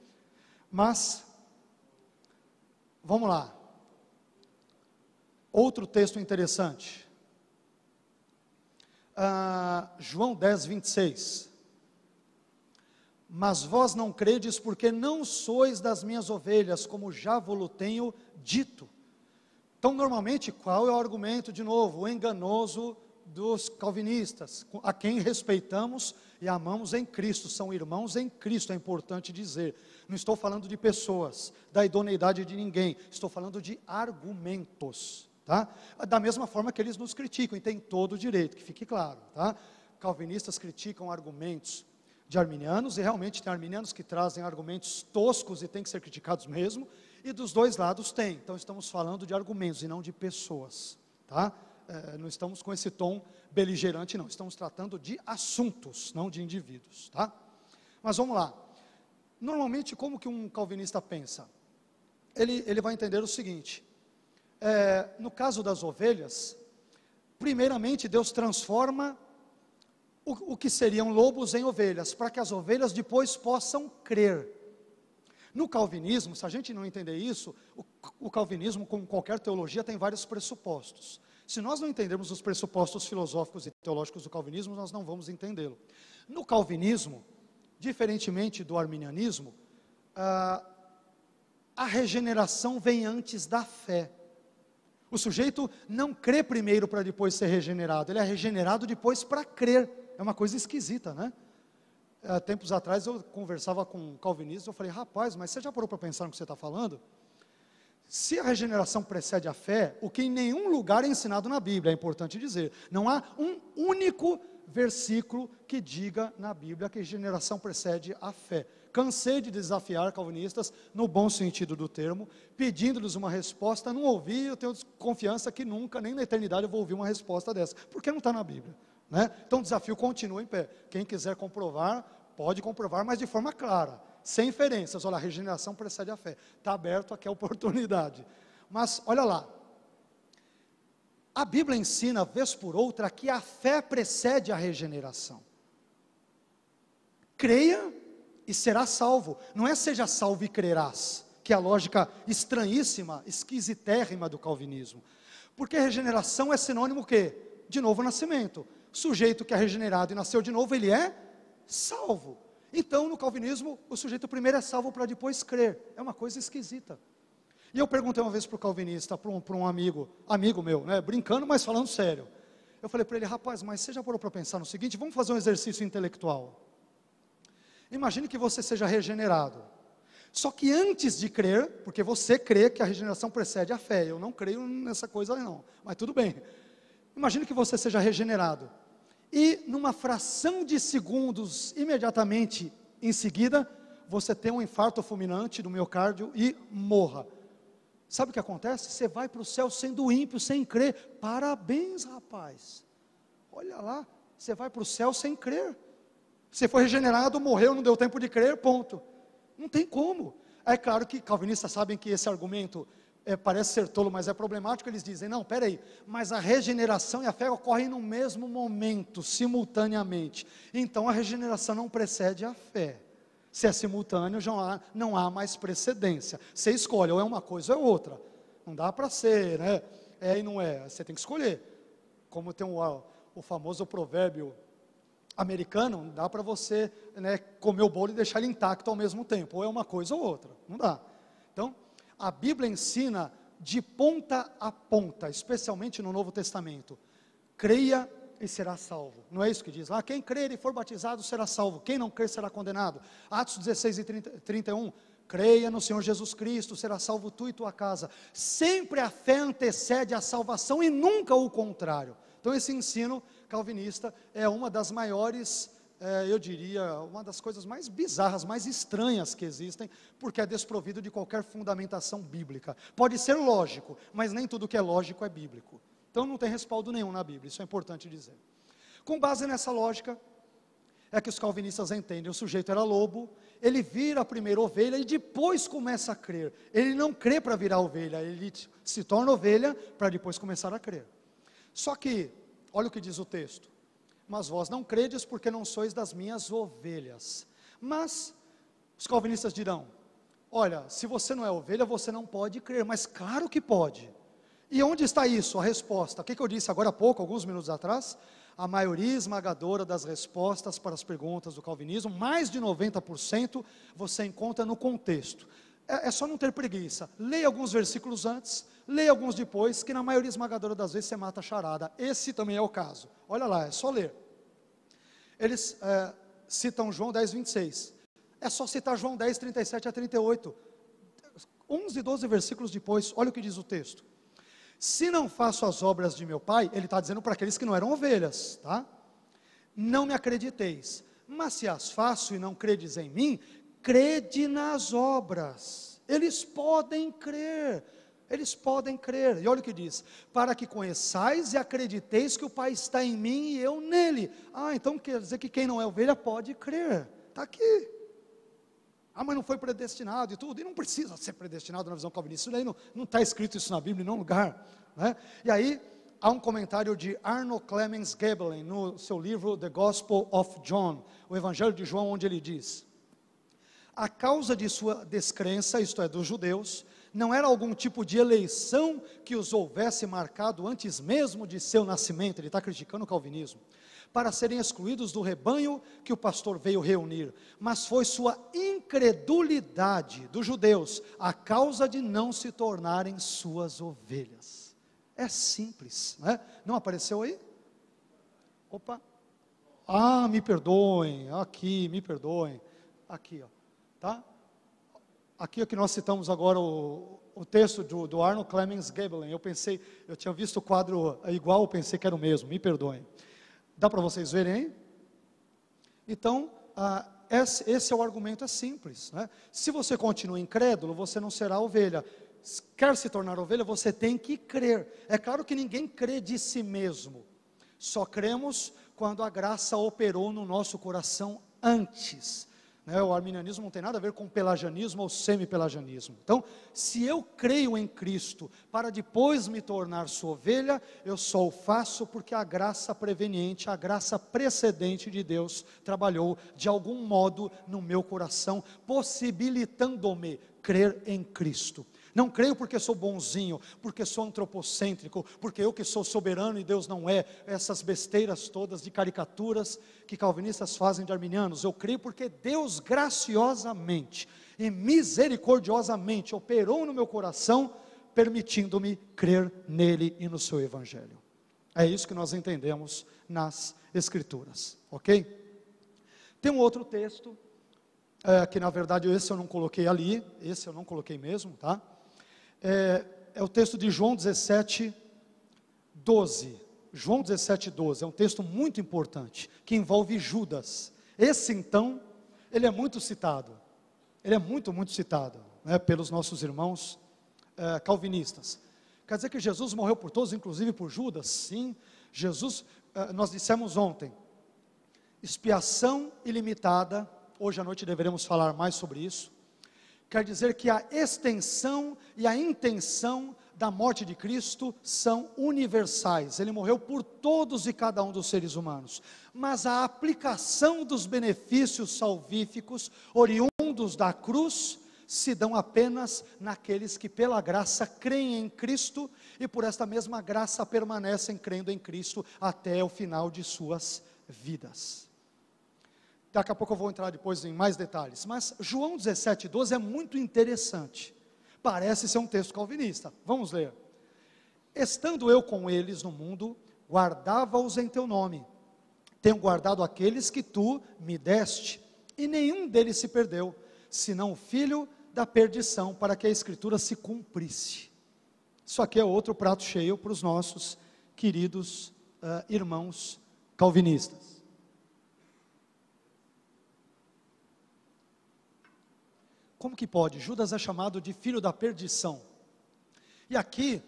Mas, vamos lá. Outro texto interessante. Ah, João 10, 26. Mas vós não credes, porque não sois das minhas ovelhas, como já vos tenho dito. Então, normalmente, qual é o argumento? De novo, o enganoso dos calvinistas, a quem respeitamos e amamos em Cristo, são irmãos em Cristo, é importante dizer. Não estou falando de pessoas, da idoneidade de ninguém, estou falando de argumentos, tá? Da mesma forma que eles nos criticam, e tem todo o direito, que fique claro, tá? Calvinistas criticam argumentos de arminianos, e realmente tem arminianos que trazem argumentos toscos e têm que ser criticados mesmo, e dos dois lados tem. Então estamos falando de argumentos e não de pessoas, tá? é, não estamos com esse tom beligerante, não. Estamos tratando de assuntos, não de indivíduos, tá? Mas vamos lá. Normalmente, como que um calvinista pensa? Ele, ele vai entender o seguinte: é, no caso das ovelhas, primeiramente Deus transforma o, o que seriam lobos em ovelhas, para que as ovelhas depois possam crer. No calvinismo, se a gente não entender isso, o, o calvinismo, como qualquer teologia, tem vários pressupostos. Se nós não entendermos os pressupostos filosóficos e teológicos do calvinismo, nós não vamos entendê-lo. No calvinismo, diferentemente do arminianismo, ah, a regeneração vem antes da fé. O sujeito não crê primeiro para depois ser regenerado, ele é regenerado depois para crer. É uma coisa esquisita, né? Ah, tempos atrás eu conversava com um calvinista, eu falei, rapaz, mas você já parou para pensar no que você está falando? Se a regeneração precede a fé, o que em nenhum lugar é ensinado na Bíblia, é importante dizer. Não há um único versículo que diga na Bíblia que regeneração precede a fé. Cansei de desafiar calvinistas, no bom sentido do termo, pedindo-lhes uma resposta. Não ouvi, eu tenho confiança que nunca, nem na eternidade, eu vou ouvir uma resposta dessa, porque não está na Bíblia. Né? Então o desafio continua em pé. Quem quiser comprovar, pode comprovar, mas de forma clara sem inferências. Olha, a regeneração precede a fé. Está aberto aqui a oportunidade. Mas olha lá. A Bíblia ensina, vez por outra, que a fé precede a regeneração. Creia e será salvo. Não é seja salvo e crerás, que é a lógica estranhíssima, esquisitérrima do calvinismo. Porque regeneração é sinônimo o quê? De novo nascimento. Sujeito que é regenerado e nasceu de novo, ele é salvo. Então, no calvinismo, o sujeito primeiro é salvo para depois crer. É uma coisa esquisita. E eu perguntei uma vez para o calvinista, para um, um, amigo, amigo meu, né, brincando, mas falando sério. Eu falei para ele, rapaz, mas você já parou para pensar no seguinte? Vamos fazer um exercício intelectual. Imagine que você seja regenerado. Só que antes de crer, porque você crê que a regeneração precede a fé, eu não creio nessa coisa não, mas tudo bem. Imagine que você seja regenerado e numa fração de segundos, imediatamente em seguida, você tem um infarto fulminante do miocárdio e morra. Sabe o que acontece? Você vai para o céu sendo ímpio, sem crer. Parabéns, rapaz. Olha lá, você vai para o céu sem crer. Você foi regenerado, morreu, não deu tempo de crer, ponto. Não tem como. É claro que calvinistas sabem que esse argumento é, parece ser tolo, mas é problemático, eles dizem: não, peraí, mas a regeneração e a fé ocorrem no mesmo momento, simultaneamente. Então a regeneração não precede a fé. Se é simultâneo, já não há, não há mais precedência. Você escolhe, ou é uma coisa ou é outra. Não dá para ser, né? É e não é. Você tem que escolher. Como tem o, o famoso provérbio americano, não dá para você né, comer o bolo e deixar ele intacto ao mesmo tempo. Ou é uma coisa ou outra. Não dá. Então, a Bíblia ensina de ponta a ponta, especialmente no Novo Testamento. Creia e será salvo. Não é isso que diz lá? Ah, quem crer e for batizado será salvo, quem não crer será condenado. Atos 16 e 30, 31. Creia no Senhor Jesus Cristo, será salvo tu e tua casa. Sempre a fé antecede a salvação e nunca o contrário. Então, esse ensino calvinista é uma das maiores é, eu diria, uma das coisas mais bizarras, mais estranhas que existem, porque é desprovido de qualquer fundamentação bíblica. Pode ser lógico, mas nem tudo que é lógico é bíblico. Então não tem respaldo nenhum na Bíblia, isso é importante dizer. Com base nessa lógica, é que os calvinistas entendem: o sujeito era lobo, ele vira primeira ovelha e depois começa a crer. Ele não crê para virar ovelha, ele se torna ovelha para depois começar a crer. Só que, olha o que diz o texto: mas vós não credes, porque não sois das minhas ovelhas. Mas os calvinistas dirão: Olha, se você não é ovelha, você não pode crer, mas claro que pode. E onde está isso? A resposta. O que, que eu disse agora há pouco, alguns minutos atrás? A maioria esmagadora das respostas para as perguntas do calvinismo, mais de 90%, você encontra no contexto. É, é só não ter preguiça. Leia alguns versículos antes, Leia alguns depois, que na maioria esmagadora das vezes você mata a charada. Esse também é o caso. Olha lá, é só ler. Eles é, citam João 10, 26. É só citar João 10, 37 a 38. 11 e 12 versículos depois, olha o que diz o texto. Se não faço as obras de meu pai, ele está dizendo para aqueles que não eram ovelhas, tá? Não me acrediteis, mas se as faço e não credes em mim, crede nas obras. Eles podem crer eles podem crer. E olha o que diz: para que conheçais e acrediteis que o Pai está em mim e eu nele. Ah, então quer dizer que quem não é ovelha pode crer. Está aqui. Ah, mas não foi predestinado e tudo. E não precisa ser predestinado na visão calvinista. Isso daí não está escrito isso na Bíblia em nenhum lugar. Né? E aí, há um comentário de Arno Clemens Gebelin no seu livro The Gospel of John, o Evangelho de João, onde ele diz: A causa de sua descrença, isto é, dos judeus, não era algum tipo de eleição que os houvesse marcado antes mesmo de seu nascimento, ele está criticando o calvinismo, para serem excluídos do rebanho que o pastor veio reunir, mas foi sua incredulidade dos judeus a causa de não se tornarem suas ovelhas. É simples, né? não apareceu aí? Opa, ah, me perdoem, aqui, me perdoem, aqui, ó, tá? aqui é que nós citamos agora o, o texto do, do Arnold Clemens Gabelin. Eu pensei, eu tinha visto o quadro é igual, eu pensei que era o mesmo, me perdoem. Dá para vocês verem Então, ah, esse, esse, é o argumento, é simples. Né? Se você continua incrédulo, você não será ovelha. Quer se tornar ovelha, você tem que crer. É claro que ninguém crê de si mesmo. Só cremos quando a graça operou no nosso coração antes. Né? O arminianismo não tem nada a ver com pelagianismo ou semi-pelagianismo. Então, se eu creio em Cristo para depois me tornar sua ovelha, eu só o faço porque a graça preveniente, a graça precedente de Deus trabalhou de algum modo no meu coração, possibilitando-me crer em Cristo. Não creio porque sou bonzinho, porque sou antropocêntrico, porque eu que sou soberano e Deus não é. Essas besteiras todas de caricaturas que calvinistas fazem de arminianos. Eu creio porque Deus graciosamente e misericordiosamente operou no meu coração, permitindo-me crer nele e no seu evangelho. É isso que nós entendemos nas Escrituras, ok? Tem um outro texto, é, que na verdade esse eu não coloquei ali, esse eu não coloquei mesmo, tá? é, é o texto de João 17, 12. João 17, 12 é um texto muito importante, que envolve Judas. Esse então, ele é muito citado. Ele é muito, muito citado né, pelos nossos irmãos é, calvinistas. Quer dizer que Jesus morreu por todos, inclusive por Judas? Sim. Jesus, é, nós dissemos ontem, expiação ilimitada. Hoje à noite deveremos falar mais sobre isso quer dizer que a extensão e a intenção da morte de Cristo são universais. Ele morreu por todos e cada um dos seres humanos. Mas a aplicação dos benefícios salvíficos oriundos da cruz se dão apenas naqueles que pela graça creem em Cristo e por esta mesma graça permanecem crendo em Cristo até o final de suas vidas. Daqui a pouco eu vou entrar depois em mais detalhes. Mas João 17, 12 é muito interessante. Parece ser um texto calvinista. Vamos ler. Estando eu com eles no mundo, guardava-os em teu nome. Tenho guardado aqueles que tu me deste, e nenhum deles se perdeu, senão o filho da perdição, para que a escritura se cumprisse. Isso aqui é outro prato cheio para os nossos queridos uh, irmãos calvinistas. Como que pode? Judas é chamado de filho da perdição. E aqui,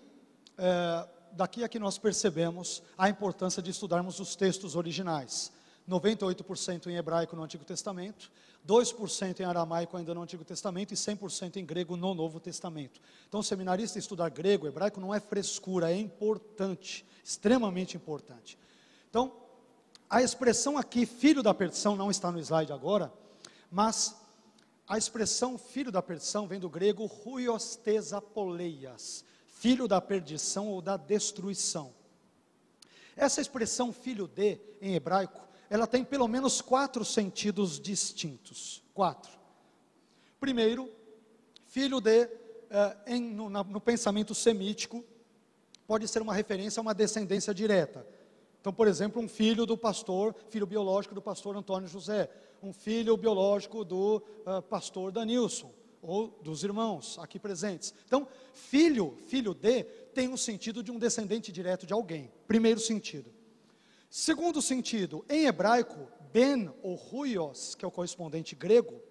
é, daqui é que nós percebemos a importância de estudarmos os textos originais. 98% em hebraico no Antigo Testamento, 2% em aramaico ainda no Antigo Testamento e 100% em grego no Novo Testamento. Então, seminarista estudar grego, hebraico não é frescura, é importante, extremamente importante. Então, a expressão aqui, filho da perdição, não está no slide agora, mas a expressão filho da perdição vem do grego huiostesa poleias, filho da perdição ou da destruição. Essa expressão filho de, em hebraico, ela tem pelo menos quatro sentidos distintos. Quatro. Primeiro, filho de, eh, em, no, na, no pensamento semítico, pode ser uma referência a uma descendência direta. Então, por exemplo, um filho do pastor, filho biológico do pastor Antônio José, um filho biológico do uh, pastor Danilson ou dos irmãos aqui presentes. Então, filho, filho de, tem um sentido de um descendente direto de alguém. Primeiro sentido. Segundo sentido, em hebraico, ben ou ruios, que é o correspondente grego,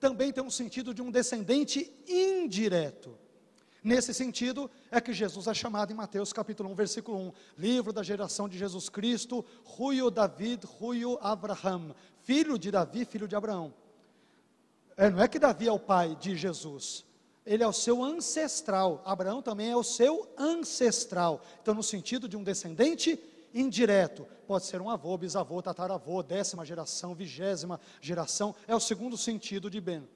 também tem um sentido de um descendente indireto. Nesse sentido, é que Jesus é chamado em Mateus capítulo 1, versículo 1, livro da geração de Jesus Cristo, Ruio David, Ruio Abraham, filho de Davi, filho de Abraão. É, não é que Davi é o pai de Jesus, ele é o seu ancestral, Abraão também é o seu ancestral, então no sentido de um descendente indireto, pode ser um avô, bisavô, tataravô, décima geração, vigésima geração, é o segundo sentido de Ben.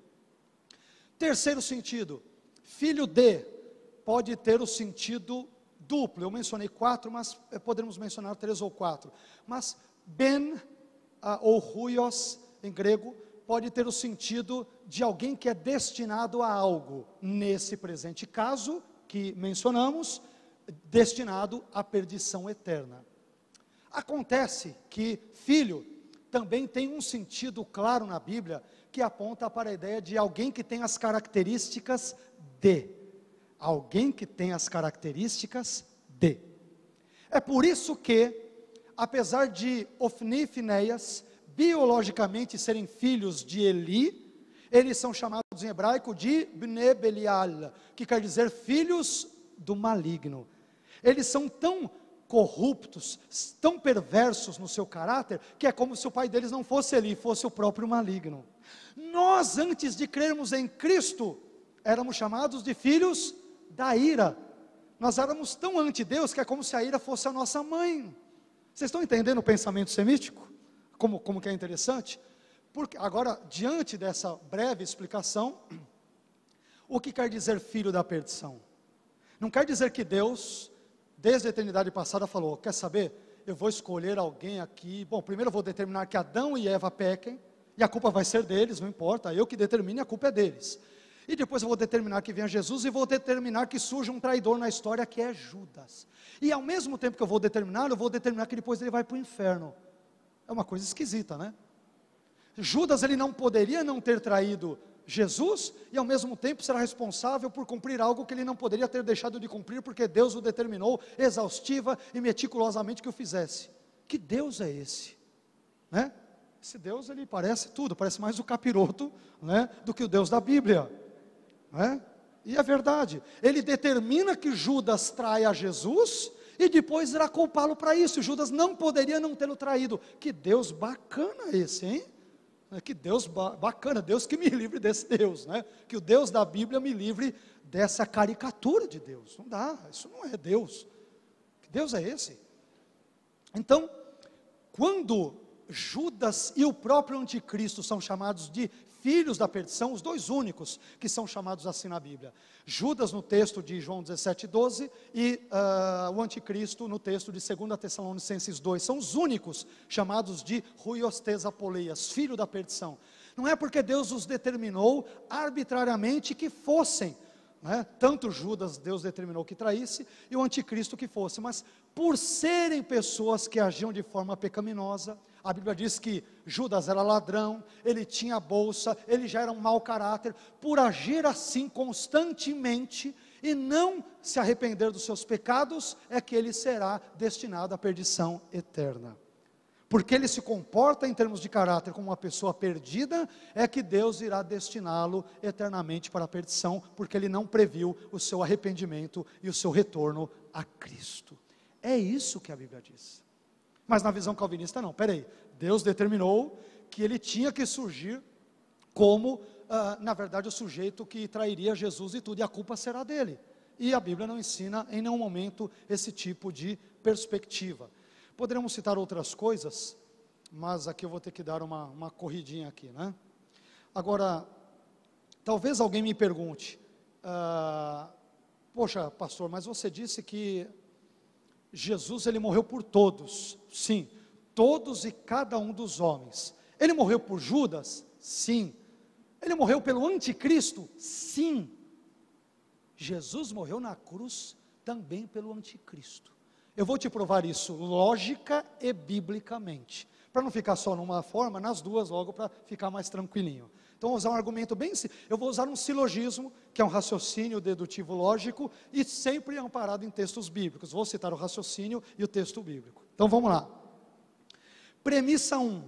Terceiro sentido, filho de, pode ter o sentido duplo. Eu mencionei quatro, mas eh, poderíamos mencionar três ou quatro. Mas ben ah, ou huios em grego pode ter o sentido de alguém que é destinado a algo. Nesse presente caso que mencionamos, destinado à perdição eterna. Acontece que filho também tem um sentido claro na Bíblia que aponta para a ideia de alguém que tem as características de alguém que tem as características de. É por isso que, apesar de Ofni e Finéias biologicamente serem filhos de Eli, eles são chamados em hebraico de Bne Belial, que quer dizer filhos do maligno. Eles são tão corruptos, tão perversos no seu caráter, que é como se o pai deles não fosse Eli, fosse o próprio maligno. Nós, antes de crermos em Cristo, éramos chamados de filhos da ira, nós éramos tão anti Deus que é como se a ira fosse a nossa mãe. Vocês estão entendendo o pensamento semítico? Como, como que é interessante? Porque agora, diante dessa breve explicação, o que quer dizer filho da perdição? Não quer dizer que Deus, desde a eternidade passada, falou: quer saber? Eu vou escolher alguém aqui. Bom, primeiro eu vou determinar que Adão e Eva pequem, e a culpa vai ser deles, não importa, eu que determine, a culpa é deles. E depois eu vou determinar que venha Jesus e vou determinar que surja um traidor na história que é Judas. E ao mesmo tempo que eu vou determinar, eu vou determinar que depois ele vai para o inferno. É uma coisa esquisita, né? Judas ele não poderia não ter traído Jesus e ao mesmo tempo será responsável por cumprir algo que ele não poderia ter deixado de cumprir porque Deus o determinou exaustiva e meticulosamente que o fizesse. Que Deus é esse? Né? Esse Deus ele parece tudo, parece mais o capiroto, né, do que o Deus da Bíblia. É? E é verdade. Ele determina que Judas traia Jesus e depois irá culpá-lo para isso. Judas não poderia não tê-lo traído. Que Deus bacana esse, hein? É, que Deus ba bacana, Deus que me livre desse Deus, né? Que o Deus da Bíblia me livre dessa caricatura de Deus. Não dá, isso não é Deus. Que Deus é esse? Então, quando Judas e o próprio anticristo são chamados de filhos da perdição, os dois únicos que são chamados assim na Bíblia. Judas no texto de João 17, 12 e uh, o anticristo no texto de 2 Tessalonicenses 2. São os únicos chamados de ruiostesa poleias, filho da perdição. Não é porque Deus os determinou arbitrariamente que fossem, é? tanto Judas Deus determinou que traísse, e o anticristo que fosse, mas por serem pessoas que agiam de forma pecaminosa, a Bíblia diz que Judas era ladrão, ele tinha bolsa, ele já era um mau caráter, por agir assim constantemente e não se arrepender dos seus pecados, é que ele será destinado à perdição eterna. Porque ele se comporta em termos de caráter como uma pessoa perdida, é que Deus irá destiná-lo eternamente para a perdição, porque ele não previu o seu arrependimento e o seu retorno a Cristo. É isso que a Bíblia diz. Mas na visão calvinista, não, peraí. Deus determinou que ele tinha que surgir como, ah, na verdade, o sujeito que trairia Jesus e tudo, e a culpa será dele. E a Bíblia não ensina em nenhum momento esse tipo de perspectiva. Poderíamos citar outras coisas, mas aqui eu vou ter que dar uma, uma corridinha aqui, né? Agora, talvez alguém me pergunte, ah, poxa, pastor, mas você disse que Jesus ele morreu por todos, sim, todos e cada um dos homens. Ele morreu por Judas? Sim. Ele morreu pelo anticristo? Sim. Jesus morreu na cruz também pelo anticristo. Eu vou te provar isso lógica e biblicamente para não ficar só numa forma, nas duas logo para ficar mais tranquilinho. Então, vou usar um argumento bem. Eu vou usar um silogismo, que é um raciocínio dedutivo lógico, e sempre amparado em textos bíblicos. Vou citar o raciocínio e o texto bíblico. Então, vamos lá. Premissa 1.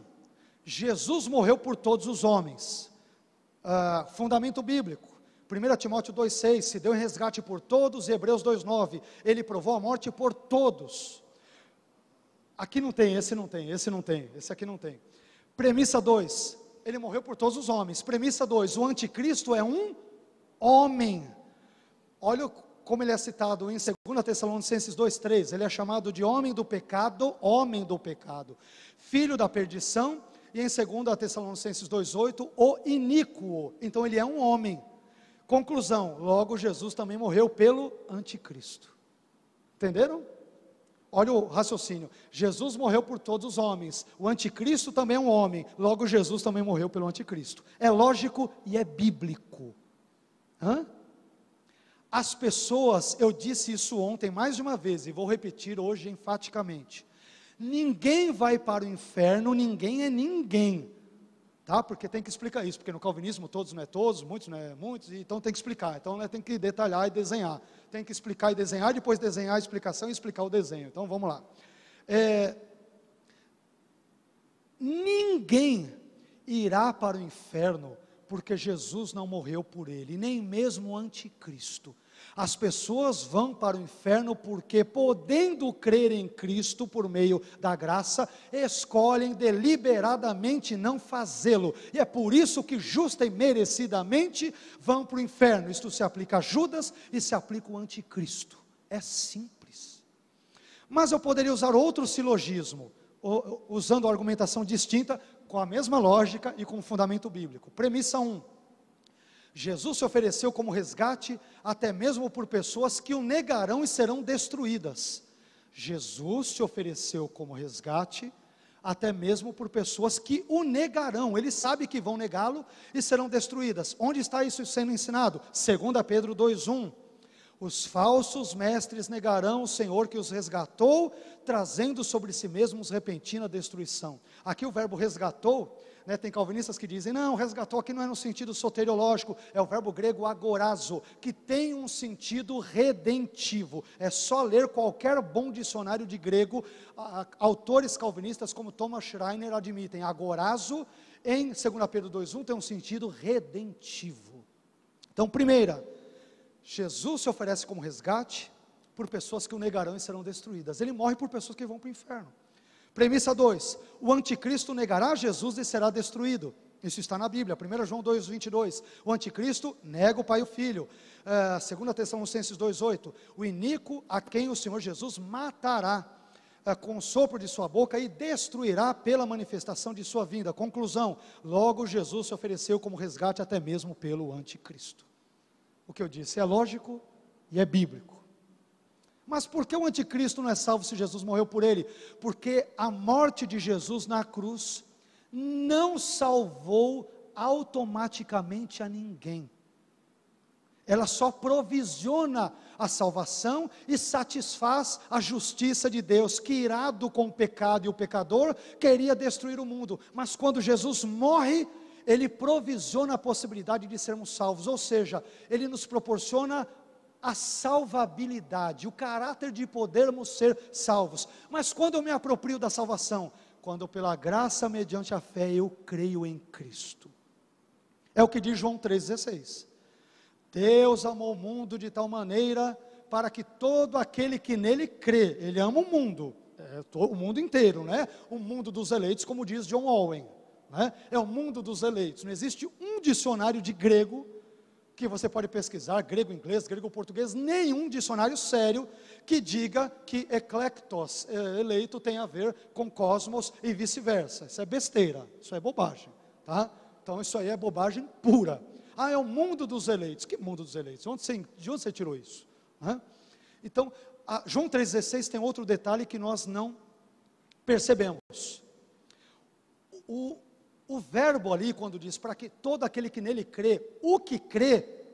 Jesus morreu por todos os homens. Ah, fundamento bíblico. 1 Timóteo 2,6, se deu em resgate por todos, Hebreus 2,9, ele provou a morte por todos. Aqui não tem, esse não tem, esse não tem, esse aqui não tem. Premissa 2, ele morreu por todos os homens. Premissa 2, o anticristo é um homem. Olha como ele é citado em 2 Tessalonicenses 2:3, ele é chamado de homem do pecado, homem do pecado, filho da perdição, e em 2 Tessalonicenses 2:8, o iníquo. Então ele é um homem. Conclusão, logo Jesus também morreu pelo anticristo. Entenderam? Olha o raciocínio. Jesus morreu por todos os homens. O anticristo também é um homem. Logo, Jesus também morreu pelo anticristo. É lógico e é bíblico. Hã? As pessoas, eu disse isso ontem mais de uma vez e vou repetir hoje enfaticamente. Ninguém vai para o inferno, ninguém é ninguém. Tá? Porque tem que explicar isso, porque no calvinismo todos não é todos, muitos não é muitos, então tem que explicar. Então né, tem que detalhar e desenhar tem que explicar e desenhar, depois desenhar a explicação e explicar o desenho. Então vamos lá. É, ninguém irá para o inferno porque Jesus não morreu por ele, nem mesmo o anticristo. As pessoas vão para o inferno porque, podendo crer em Cristo por meio da graça, escolhem deliberadamente não fazê-lo. E é por isso que, justa e merecidamente, vão para o inferno. Isto se aplica a Judas e se aplica ao anticristo. É simples. Mas eu poderia usar outro silogismo, usando argumentação distinta, com a mesma lógica e com fundamento bíblico. Premissa 1. Um, Jesus se ofereceu como resgate até mesmo por pessoas que o negarão e serão destruídas. Jesus se ofereceu como resgate até mesmo por pessoas que o negarão. Ele sabe que vão negá-lo e serão destruídas. Onde está isso sendo ensinado? 2 Pedro 2:1. Os falsos mestres negarão o Senhor que os resgatou, trazendo sobre si mesmos repentina destruição. Aqui o verbo resgatou né? Tem calvinistas que dizem, não, resgatou aqui não é no sentido soteriológico, é o verbo grego agorazo, que tem um sentido redentivo. É só ler qualquer bom dicionário de grego, a, a, autores calvinistas como Thomas Schreiner admitem, agorazo em 2 Pedro 2,1 tem um sentido redentivo. Então, primeira, Jesus se oferece como resgate por pessoas que o negarão e serão destruídas. Ele morre por pessoas que vão para o inferno. Premissa 2: o anticristo negará Jesus e será destruído. Isso está na Bíblia, 1 João 2:22. O anticristo nega o pai e o filho. É, uh, 2 Tessalonicenses 2:8. O iníquo a quem o Senhor Jesus matará uh, com o sopro de sua boca e destruirá pela manifestação de sua vinda. Conclusão: logo Jesus se ofereceu como resgate até mesmo pelo anticristo. O que eu disse é lógico e é bíblico. Mas por que o anticristo não é salvo se Jesus morreu por ele? Porque a morte de Jesus na cruz não salvou automaticamente a ninguém. Ela só provisiona a salvação e satisfaz a justiça de Deus, que irado com o pecado e o pecador, queria destruir o mundo. Mas quando Jesus morre, ele provisiona a possibilidade de sermos salvos, ou seja, ele nos proporciona a salvabilidade, o caráter de podermos ser salvos. Mas quando eu me aproprio da salvação? Quando pela graça mediante a fé eu creio em Cristo. É o que diz João 3,16. Deus amou o mundo de tal maneira para que todo aquele que nele crê, ele ama o mundo, é, o mundo inteiro, né? O mundo dos eleitos, como diz John Owen, né? É o mundo dos eleitos. Não existe um dicionário de grego que você pode pesquisar, grego, inglês, grego, português, nenhum dicionário sério que diga que eclectos, eh, eleito, tem a ver com cosmos e vice-versa. Isso é besteira, isso é bobagem, tá? Então isso aí é bobagem pura. Ah, é o mundo dos eleitos. Que mundo dos eleitos? Onde você, de onde você tirou isso? Então, João 3,16 tem outro detalhe que nós não percebemos. O, o verbo ali, quando diz, para que todo aquele que nele crê, o que crê,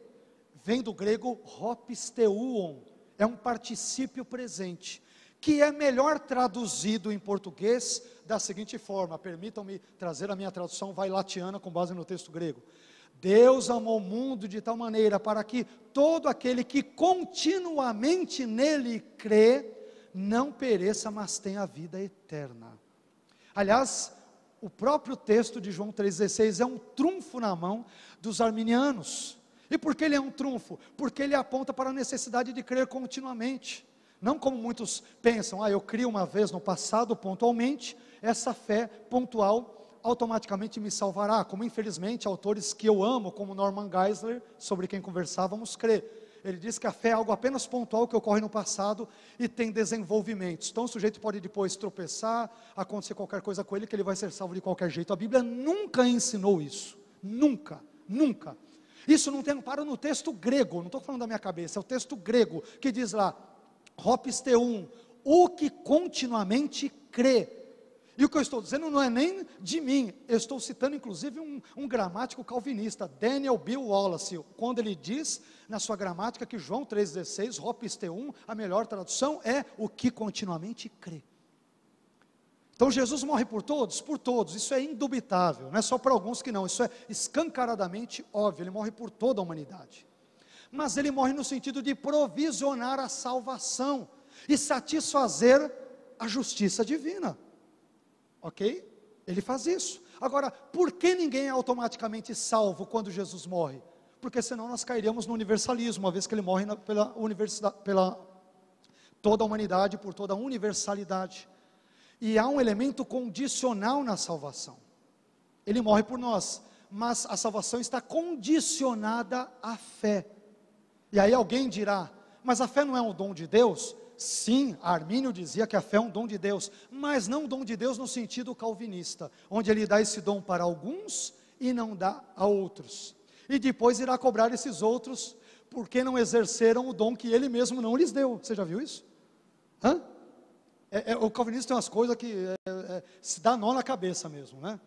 vem do grego hopisteuon, é um particípio presente, que é melhor traduzido em português da seguinte forma, permitam-me trazer a minha tradução vai-latiana com base no texto grego. Deus amou o mundo de tal maneira para que todo aquele que continuamente nele crê, não pereça, mas tenha a vida eterna. Aliás, o próprio texto de João 3,16 é um trunfo na mão dos arminianos. E por que ele é um trunfo? Porque ele aponta para a necessidade de crer continuamente. Não como muitos pensam, ah, eu crio uma vez no passado pontualmente, essa fé pontual automaticamente me salvará. Como infelizmente autores que eu amo, como Norman Geisler, sobre quem conversávamos, crer. Ele diz que a fé é algo apenas pontual que ocorre no passado e tem desenvolvimentos. Então o sujeito pode depois tropeçar, acontecer qualquer coisa com ele, que ele vai ser salvo de qualquer jeito. A Bíblia nunca ensinou isso. Nunca, nunca. Isso não tem amparo no texto grego, não estou falando da minha cabeça, é o texto grego que diz lá, Ropis 1 o que continuamente crê e o que eu estou dizendo não é nem de mim, eu estou citando inclusive um, um, gramático calvinista, Daniel Bill Wallace, quando ele diz na sua gramática que João 3,16, t 1, a melhor tradução é o que continuamente crê. Então Jesus morre por todos? Por todos, isso é indubitável, não é só para alguns que não, isso é escancaradamente óbvio, ele morre por toda a humanidade. Mas ele morre no sentido de provisionar a salvação e satisfazer a justiça divina. Ok? Ele faz isso. Agora, por que ninguém é automaticamente salvo quando Jesus morre? Porque senão nós cairíamos no universalismo, uma vez que ele morre na, pela universidade, pela toda a humanidade, por toda a universalidade. E há um elemento condicional na salvação. Ele morre por nós, mas a salvação está condicionada à fé. E aí alguém dirá: mas a fé não é um dom de Deus? Sim, Armínio dizia que a fé é um dom de Deus, mas não um dom de Deus no sentido calvinista, onde ele dá esse dom para alguns e não dá a outros. E depois irá cobrar esses outros porque não exerceram o dom que ele mesmo não lhes deu. Você já viu isso? Hã? É, é, o calvinista tem umas coisas que é, é, é se dá nó na cabeça mesmo, né?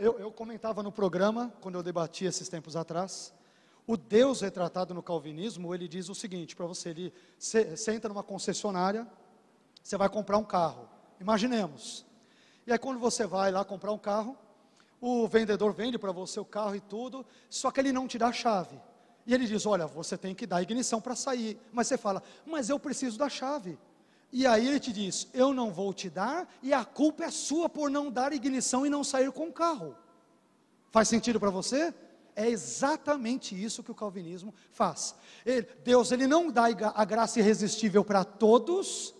Eu, eu comentava no programa, quando eu debati esses tempos atrás, o Deus retratado no calvinismo, ele diz o seguinte para você, ele senta numa concessionária, você vai comprar um carro, imaginemos. E aí quando você vai lá comprar um carro, o vendedor vende para você o carro e tudo, só que ele não te dá a chave. E ele diz: Olha, você tem que dar ignição para sair. Mas você fala: Mas eu preciso da chave. E aí ele te diz: Eu não vou te dar, e a culpa é sua por não dar ignição e não sair com o carro. Faz sentido para você? É exatamente isso que o calvinismo faz. Ele, Deus ele não dá a graça irresistível para todos,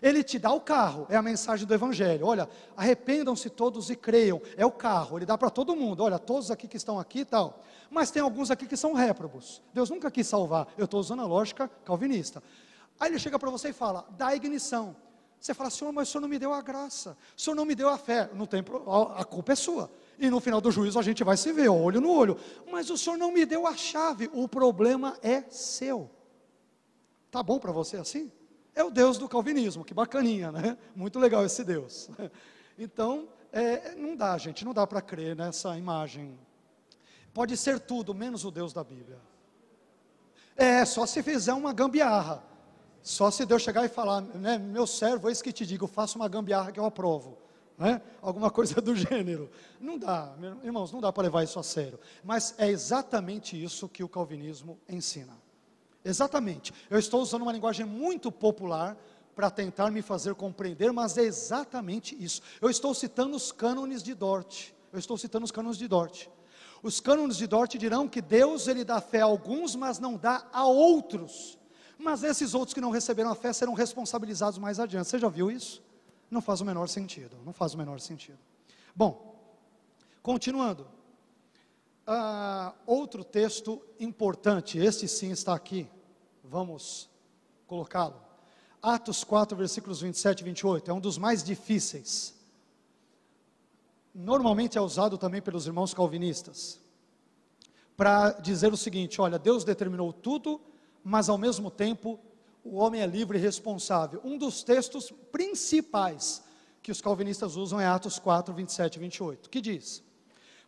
ele te dá o carro, é a mensagem do Evangelho. Olha, arrependam-se todos e creiam, é o carro, ele dá para todo mundo. Olha, todos aqui que estão aqui e tal. Mas tem alguns aqui que são réprobos. Deus nunca quis salvar, eu estou usando a lógica calvinista. Aí ele chega para você e fala: dá a ignição. Você fala, Senhor, mas o Senhor não me deu a graça, o Senhor não me deu a fé. Não tem, a culpa é sua. E no final do juízo a gente vai se ver, olho no olho. Mas o senhor não me deu a chave, o problema é seu. Tá bom para você assim? É o Deus do calvinismo, que bacaninha, né? Muito legal esse Deus. Então, é, não dá, gente, não dá para crer nessa imagem. Pode ser tudo, menos o Deus da Bíblia. É, só se fizer uma gambiarra. Só se Deus chegar e falar, né, meu servo, eis que te digo, faça uma gambiarra que eu aprovo né? alguma coisa do gênero. Não dá, irmãos, não dá para levar isso a sério. Mas é exatamente isso que o calvinismo ensina. Exatamente. Eu estou usando uma linguagem muito popular para tentar me fazer compreender, mas é exatamente isso. Eu estou citando os cânones de Dort. Eu estou citando os cânones de Dort. Os cânones de Dort dirão que Deus ele dá fé a alguns, mas não dá a outros. Mas esses outros que não receberam a fé serão responsabilizados mais adiante. Você já viu isso? Não faz o menor sentido, não faz o menor sentido. Bom, continuando. Uh, outro texto importante, esse sim está aqui, vamos colocá-lo. Atos 4, versículos 27 e 28, é um dos mais difíceis. Normalmente é usado também pelos irmãos calvinistas, para dizer o seguinte: olha, Deus determinou tudo, mas ao mesmo tempo o homem é livre e responsável. Um dos textos principais que os calvinistas usam é Atos 4, 27 e 28, que diz: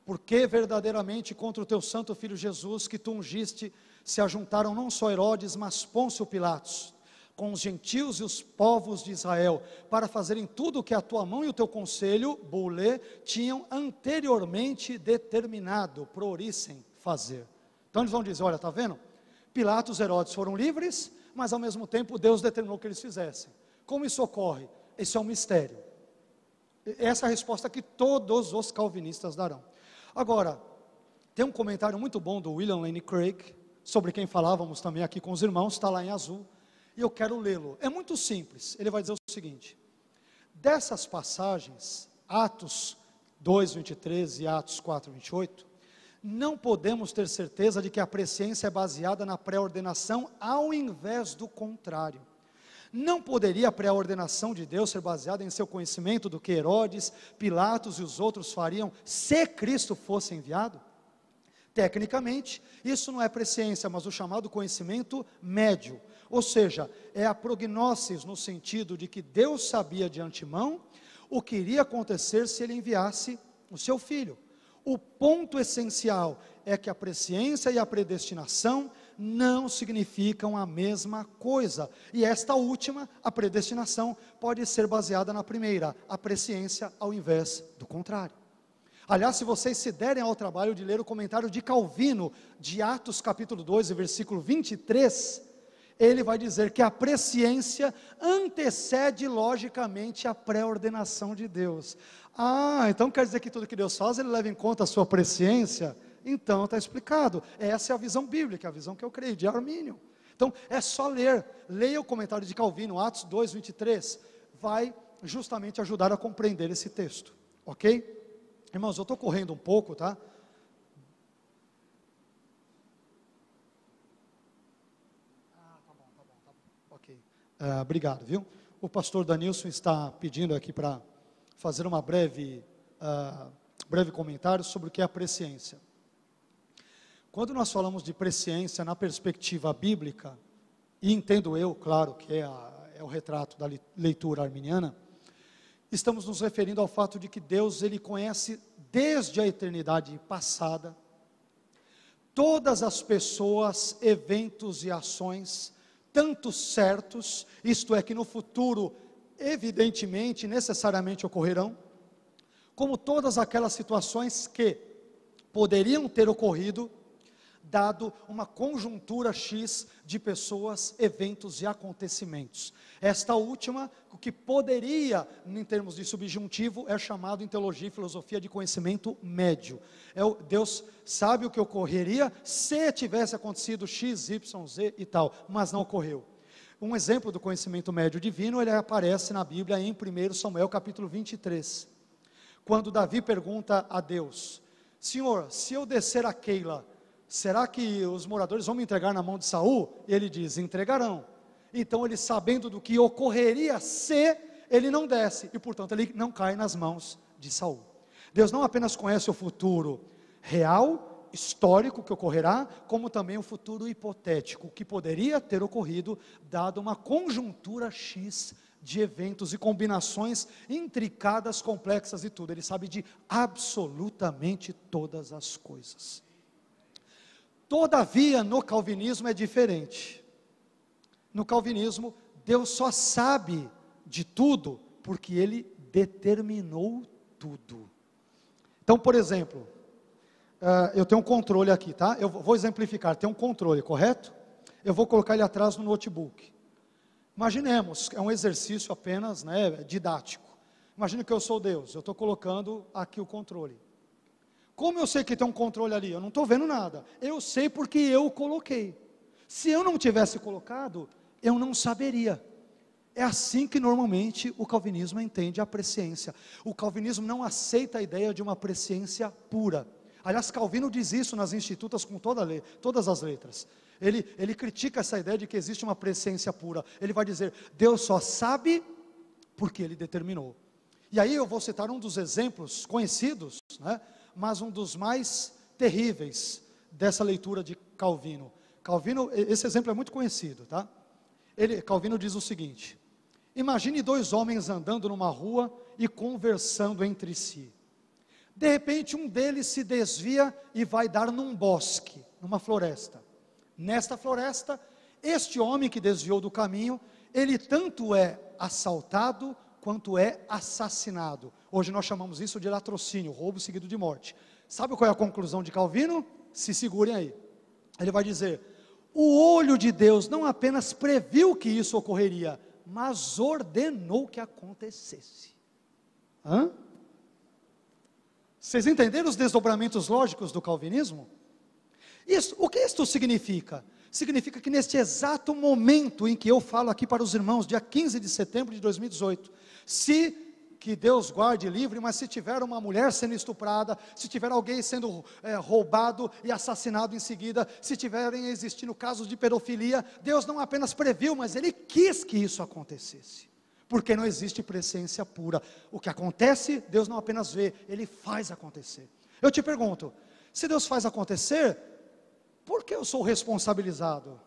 Porque verdadeiramente contra o teu santo filho Jesus, que tu ungiste, se ajuntaram não só Herodes, mas Pôncio Pilatos, com os gentios e os povos de Israel, para fazerem tudo o que a tua mão e o teu conselho, Bulê, tinham anteriormente determinado, prorissem fazer. Então eles vão dizer: olha, está vendo? Pilatos e Herodes foram livres, mas ao mesmo tempo Deus determinou que eles fizessem. Como isso ocorre? Esse é um mistério. Essa é a resposta que todos os calvinistas darão. Agora, tem um comentário muito bom do William Lane Craig, sobre quem falávamos também aqui com os irmãos, está lá em azul, e eu quero lê-lo. É muito simples, ele vai dizer o seguinte: dessas passagens, Atos 2, 23 e Atos 4, 28, não podemos ter certeza de que a presciência é baseada na pré-ordenação ao invés do contrário. Não poderia a pré-ordenação de Deus ser baseada em seu conhecimento do que Herodes, Pilatos e os outros fariam se Cristo fosse enviado? Tecnicamente, isso não é presciência, mas o chamado conhecimento médio, ou seja, é a prognósis no sentido de que Deus sabia de antemão o que iria acontecer se ele enviasse o seu filho. O ponto essencial é que a presciência e a predestinação não significam a mesma coisa. E esta última, a predestinação, pode ser baseada na primeira, a presciência ao invés do contrário. Aliás, se vocês se derem ao trabalho de ler o comentário de Calvino, de Atos capítulo 2, versículo 23, ele vai dizer que a presciência antecede logicamente a pré-ordenação de Deus. Ah, então quer dizer que tudo que Deus faz, ele leva em conta a sua presciência? Então está explicado. Essa é a visão bíblica, a visão que eu creio, de Armínio. Então é só ler. Leia o comentário de Calvino, Atos 2, 23. Vai justamente ajudar a compreender esse texto. Ok? Irmãos, eu estou correndo um pouco, tá? Ah, tá bom, tá bom, tá bom. Ok. Uh, obrigado, viu? O pastor Danilson está pedindo aqui para fazer uma breve, uh, breve comentário sobre o que é a presciência. Quando nós falamos de presciência na perspectiva bíblica, e entendo eu, claro, que é, a, é o retrato da leitura arminiana, estamos nos referindo ao fato de que Deus ele conhece desde a eternidade passada todas as pessoas, eventos e ações, tanto certos, isto é, que no futuro evidentemente, necessariamente ocorrerão, como todas aquelas situações que poderiam ter ocorrido, dado uma conjuntura X de pessoas, eventos e acontecimentos. Esta última, o que poderia, em termos de subjuntivo, é chamado em teologia e filosofia de conhecimento médio. É o, Deus sabe o que ocorreria se tivesse acontecido X, Y, Z e tal, mas não ocorreu. Um exemplo do conhecimento médio divino, ele aparece na Bíblia em 1 Samuel capítulo 23. Quando Davi pergunta a Deus: Senhor, se eu descer a Keila, será que os moradores vão me entregar na mão de Saul? Ele diz: entregarão. Então ele sabendo do que ocorreria se ele não desce e portanto ele não cai nas mãos de Saul. Deus não apenas conhece o futuro real, histórico que ocorrerá, como também o futuro hipotético que poderia ter ocorrido, dado uma conjuntura X de eventos e combinações intricadas, complexas e tudo. Ele sabe de absolutamente todas as coisas. Todavia, no calvinismo é diferente. No calvinismo, Deus só sabe de tudo porque ele determinou tudo. Então, por exemplo, ah, eu tenho um controle aqui, tá? Eu vou exemplificar, tem um controle, correto? Eu vou colocar ele atrás no notebook. Imaginemos, é um exercício apenas né, didático. Imagina que eu sou Deus, eu estou colocando aqui o controle. Como eu sei que tem um controle ali? Eu não estou vendo nada. Eu sei porque eu coloquei. Se eu não tivesse colocado, eu não saberia. É assim que normalmente o calvinismo entende a presciência. O calvinismo não aceita a ideia de uma presciência pura. Aliás, Calvino diz isso nas Institutas com toda le, todas as letras. Ele, ele critica essa ideia de que existe uma presciência pura. Ele vai dizer: Deus só sabe porque ele determinou. E aí eu vou citar um dos exemplos conhecidos, né, mas um dos mais terríveis dessa leitura de Calvino. Calvino, esse exemplo é muito conhecido, tá? Ele, Calvino diz o seguinte: Imagine dois homens andando numa rua e conversando entre si. De repente, um deles se desvia e vai dar num bosque, numa floresta. Nesta floresta, este homem que desviou do caminho, ele tanto é assaltado quanto é assassinado. Hoje nós chamamos isso de latrocínio, roubo seguido de morte. Sabe qual é a conclusão de Calvino? Se segurem aí. Ele vai dizer: o olho de Deus não apenas previu que isso ocorreria, mas ordenou que acontecesse. Hã? Vocês entenderam os desdobramentos lógicos do calvinismo? Isso, o que isto significa? Significa que neste exato momento em que eu falo aqui para os irmãos, dia 15 de setembro de 2018, se que Deus guarde livre, mas se tiver uma mulher sendo estuprada, se tiver alguém sendo é, roubado e assassinado em seguida, se tiverem existindo casos de pedofilia, Deus não apenas previu, mas Ele quis que isso acontecesse porque não existe presença pura. O que acontece, Deus não apenas vê, Ele faz acontecer. Eu te pergunto: se Deus faz acontecer, por que eu sou responsabilizado?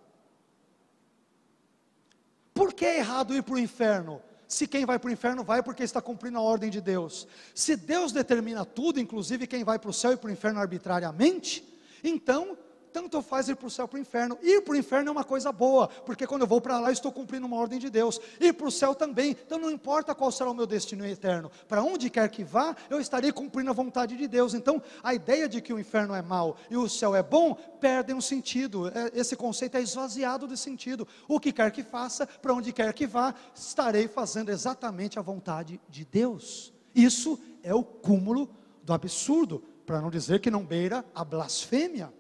Por que é errado ir para o inferno? Se quem vai para o inferno vai porque está cumprindo a ordem de Deus. Se Deus determina tudo, inclusive quem vai para o céu e para o inferno arbitrariamente, então tanto faz ir para o céu para o inferno. Ir para o inferno é uma coisa boa, porque quando eu vou para lá, estou cumprindo uma ordem de Deus. Ir para o céu também, então não importa qual será o meu destino eterno, para onde quer que vá, eu estarei cumprindo a vontade de Deus. Então, a ideia de que o inferno é mal e o céu é bom perde um sentido. É, esse conceito é esvaziado de sentido. O que quer que faça, para onde quer que vá, estarei fazendo exatamente a vontade de Deus. Isso é o cúmulo do absurdo, para não dizer que não beira a blasfêmia.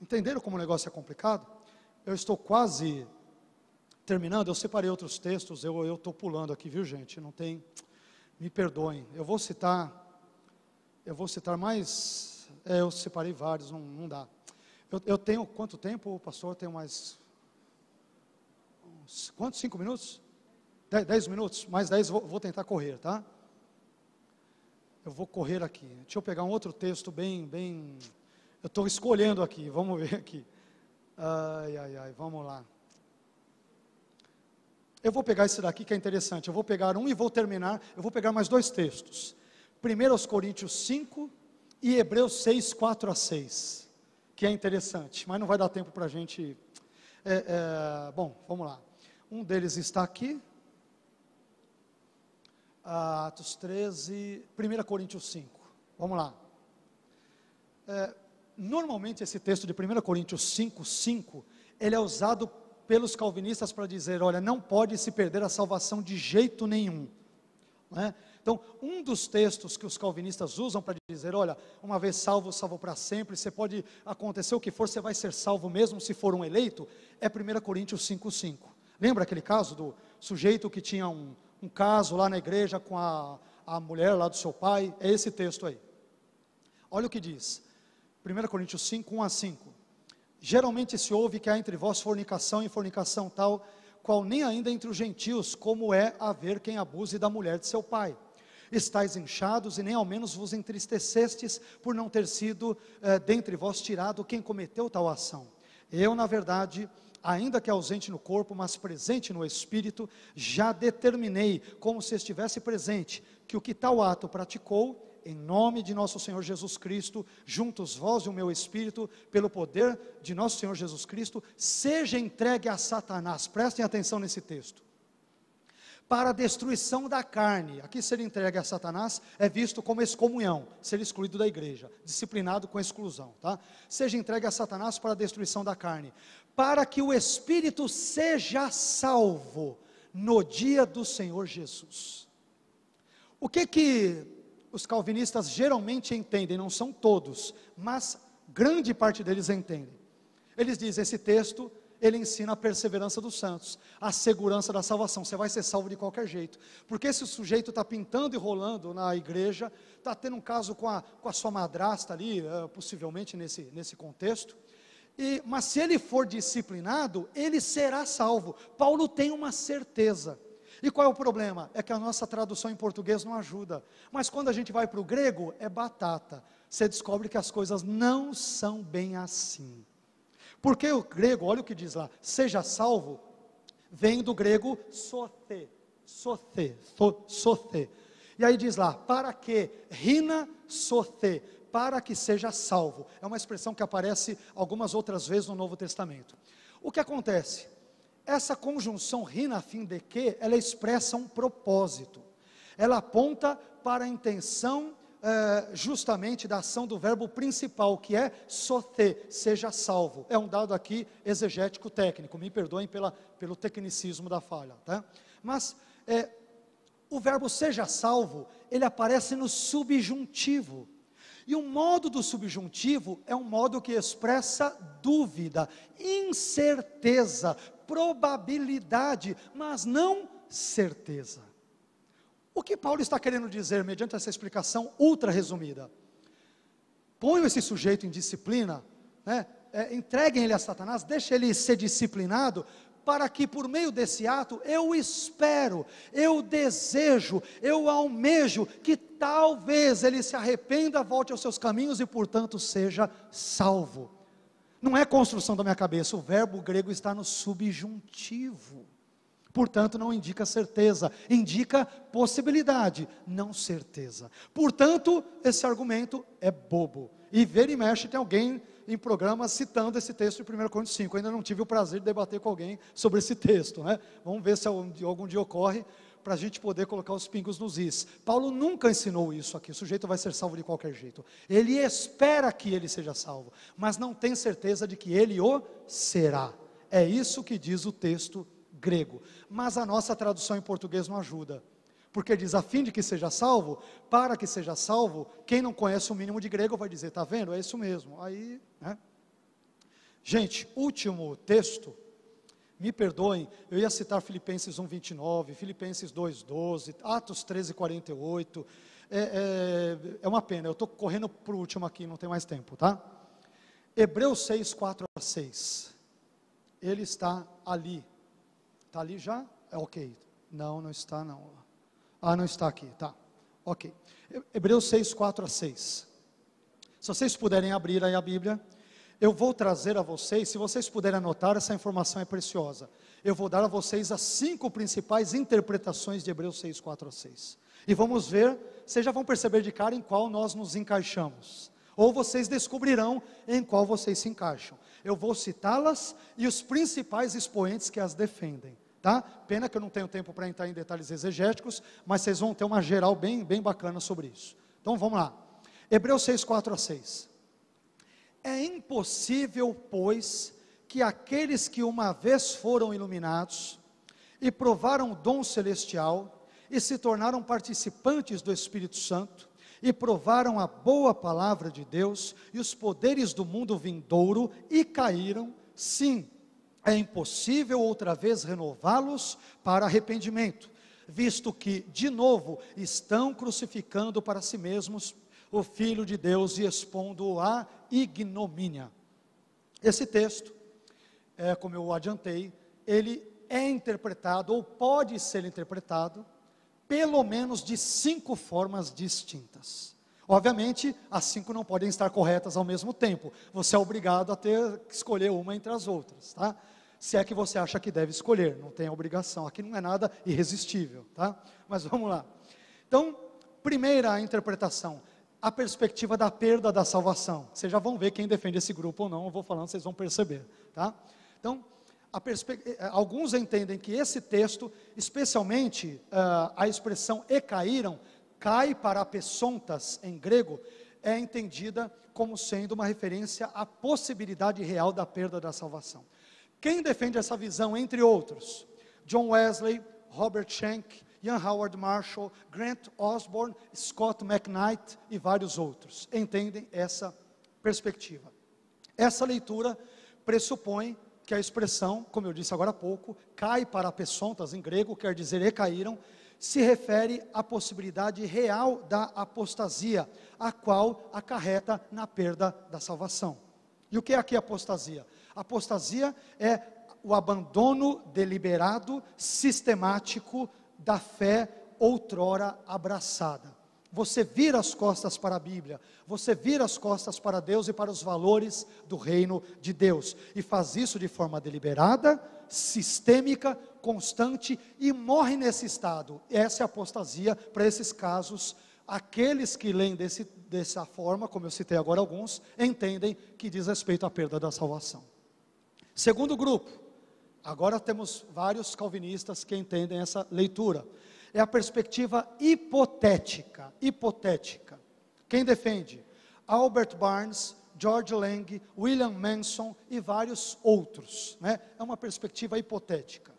Entenderam como o negócio é complicado? Eu estou quase terminando, eu separei outros textos, eu estou pulando aqui, viu gente? Não tem. Me perdoem. Eu vou citar. Eu vou citar mais. É, eu separei vários, não, não dá. Eu, eu, tenho quanto tempo, pastor? Eu tenho mais. Uns, quantos? Cinco minutos? Dez, dez minutos? Mais dez, vou, vou tentar correr, tá? Eu vou correr aqui. Deixa eu pegar um outro texto bem, bem eu estou escolhendo aqui, vamos ver aqui. Ai, ai, ai, vamos lá. Eu vou pegar esse daqui que é interessante. Eu vou pegar um e vou terminar. Eu vou pegar mais dois textos. 1 Coríntios 5 e Hebreus 6, 4 a 6. Que é interessante, mas não vai dar tempo para a gente. É, é, bom, vamos lá. Um deles está aqui. Atos 13, 1 Coríntios 5. Vamos lá. É, Normalmente esse texto de 1 Coríntios 5, 5, ele é usado pelos calvinistas para dizer, olha, não pode se perder a salvação de jeito nenhum. Né? Então, um dos textos que os calvinistas usam para dizer, olha, uma vez salvo, salvo para sempre, você pode acontecer o que for, você vai ser salvo mesmo se for um eleito, é 1 Coríntios 5,5. Lembra aquele caso do sujeito que tinha um, um caso lá na igreja com a, a mulher lá do seu pai? É esse texto aí. Olha o que diz. 1 Coríntios 5, 1 a 5. Geralmente se ouve que há entre vós fornicação e fornicação tal, qual nem ainda entre os gentios, como é haver quem abuse da mulher de seu pai. Estais inchados e nem ao menos vos entristecestes por não ter sido eh, dentre vós tirado quem cometeu tal ação. Eu, na verdade, ainda que ausente no corpo, mas presente no espírito, já determinei, como se estivesse presente, que o que tal ato praticou, em nome de nosso Senhor Jesus Cristo, juntos vós e o meu espírito, pelo poder de nosso Senhor Jesus Cristo, seja entregue a Satanás. Prestem atenção nesse texto. Para a destruição da carne, aqui ser entregue a Satanás é visto como excomunhão, ser excluído da igreja, disciplinado com exclusão, tá? Seja entregue a Satanás para a destruição da carne, para que o espírito seja salvo no dia do Senhor Jesus. O que que os calvinistas geralmente entendem, não são todos, mas grande parte deles entendem. Eles dizem: esse texto ele ensina a perseverança dos santos, a segurança da salvação. Você vai ser salvo de qualquer jeito. Porque esse sujeito está pintando e rolando na igreja, está tendo um caso com a, com a sua madrasta ali, eh, possivelmente nesse, nesse contexto. E, mas se ele for disciplinado, ele será salvo. Paulo tem uma certeza. E qual é o problema? É que a nossa tradução em português não ajuda. Mas quando a gente vai para o grego, é batata. Você descobre que as coisas não são bem assim. Porque o grego, olha o que diz lá, seja salvo, vem do grego sothe, sothe, sothe. E aí diz lá, para que, rina sothe, para que seja salvo. É uma expressão que aparece algumas outras vezes no Novo Testamento. O que acontece? Essa conjunção rina fim de que, ela expressa um propósito. Ela aponta para a intenção é, justamente da ação do verbo principal, que é soter, seja salvo. É um dado aqui exegético técnico, me perdoem pela, pelo tecnicismo da falha. Tá? Mas é, o verbo seja salvo, ele aparece no subjuntivo. E o modo do subjuntivo é um modo que expressa dúvida, incerteza, probabilidade, mas não certeza. O que Paulo está querendo dizer mediante essa explicação ultra resumida? Ponham esse sujeito em disciplina, né? É, entreguem ele a Satanás, deixem ele ser disciplinado, para que por meio desse ato eu espero, eu desejo, eu almejo que talvez ele se arrependa, volte aos seus caminhos e, portanto, seja salvo. Não é construção da minha cabeça, o verbo grego está no subjuntivo. Portanto, não indica certeza, indica possibilidade, não certeza. Portanto, esse argumento é bobo. E ver e mexe, tem alguém em programa citando esse texto de 1 Coríntios 5. Eu ainda não tive o prazer de debater com alguém sobre esse texto, né? Vamos ver se algum dia ocorre para a gente poder colocar os pingos nos is. Paulo nunca ensinou isso aqui. O sujeito vai ser salvo de qualquer jeito. Ele espera que ele seja salvo, mas não tem certeza de que ele o será. É isso que diz o texto grego. Mas a nossa tradução em português não ajuda. Porque diz, a fim de que seja salvo, para que seja salvo, quem não conhece o mínimo de grego vai dizer, está vendo? É isso mesmo. Aí, né? Gente, último texto me perdoem, eu ia citar Filipenses 1,29, Filipenses 2,12, Atos 13,48. É, é, é uma pena, eu estou correndo para o último aqui, não tem mais tempo, tá? Hebreus 6, 4 a 6. Ele está ali. Está ali já? É ok. Não, não está não. Ah, não está aqui, tá. Ok. Hebreus 6, 4 a 6. Se vocês puderem abrir aí a Bíblia, eu vou trazer a vocês, se vocês puderem anotar, essa informação é preciosa. Eu vou dar a vocês as cinco principais interpretações de Hebreus 6, 4 a 6. E vamos ver, vocês já vão perceber de cara em qual nós nos encaixamos. Ou vocês descobrirão em qual vocês se encaixam. Eu vou citá-las e os principais expoentes que as defendem. Tá? Pena que eu não tenho tempo para entrar em detalhes exegéticos, mas vocês vão ter uma geral bem, bem bacana sobre isso. Então vamos lá. Hebreus 6, 4 a 6. É impossível, pois, que aqueles que uma vez foram iluminados e provaram o dom celestial e se tornaram participantes do Espírito Santo e provaram a boa palavra de Deus e os poderes do mundo vindouro e caíram, sim, é impossível outra vez renová-los para arrependimento, visto que, de novo, estão crucificando para si mesmos o Filho de Deus e expondo-o à ignomínia. Esse texto, é, como eu adiantei, ele é interpretado ou pode ser interpretado pelo menos de cinco formas distintas. Obviamente, as cinco não podem estar corretas ao mesmo tempo. Você é obrigado a ter que escolher uma entre as outras, tá? Se é que você acha que deve escolher, não tem obrigação. Aqui não é nada irresistível, tá? Mas vamos lá. Então, primeira interpretação, a perspectiva da perda da salvação. Vocês já vão ver quem defende esse grupo ou não, eu vou falando, vocês vão perceber, tá? Então, eh, eh, alguns entendem que esse texto, especialmente uh, a expressão e caíram, cai para pesontas em grego, é entendida como sendo uma referência à possibilidade real da perda da salvação. Quem defende essa visão, entre outros? John Wesley, Robert Schenck, Ian Howard Marshall, Grant Osborne, Scott McKnight e vários outros. Entendem essa perspectiva. Essa leitura pressupõe que a expressão, como eu disse agora há pouco, cai para pesontas em grego, quer dizer recaíram, se refere à possibilidade real da apostasia, a qual acarreta na perda da salvação. E o que é aqui apostasia? Apostasia é o abandono deliberado, sistemático da fé outrora abraçada. Você vira as costas para a Bíblia, você vira as costas para Deus e para os valores do reino de Deus, e faz isso de forma deliberada, sistêmica, constante e morre nesse estado. Essa é a apostasia para esses casos aqueles que leem desse, dessa forma, como eu citei agora alguns, entendem que diz respeito à perda da salvação. Segundo grupo, Agora temos vários calvinistas que entendem essa leitura. É a perspectiva hipotética, hipotética. Quem defende? Albert Barnes, George Lang, William Manson e vários outros. Né? É uma perspectiva hipotética.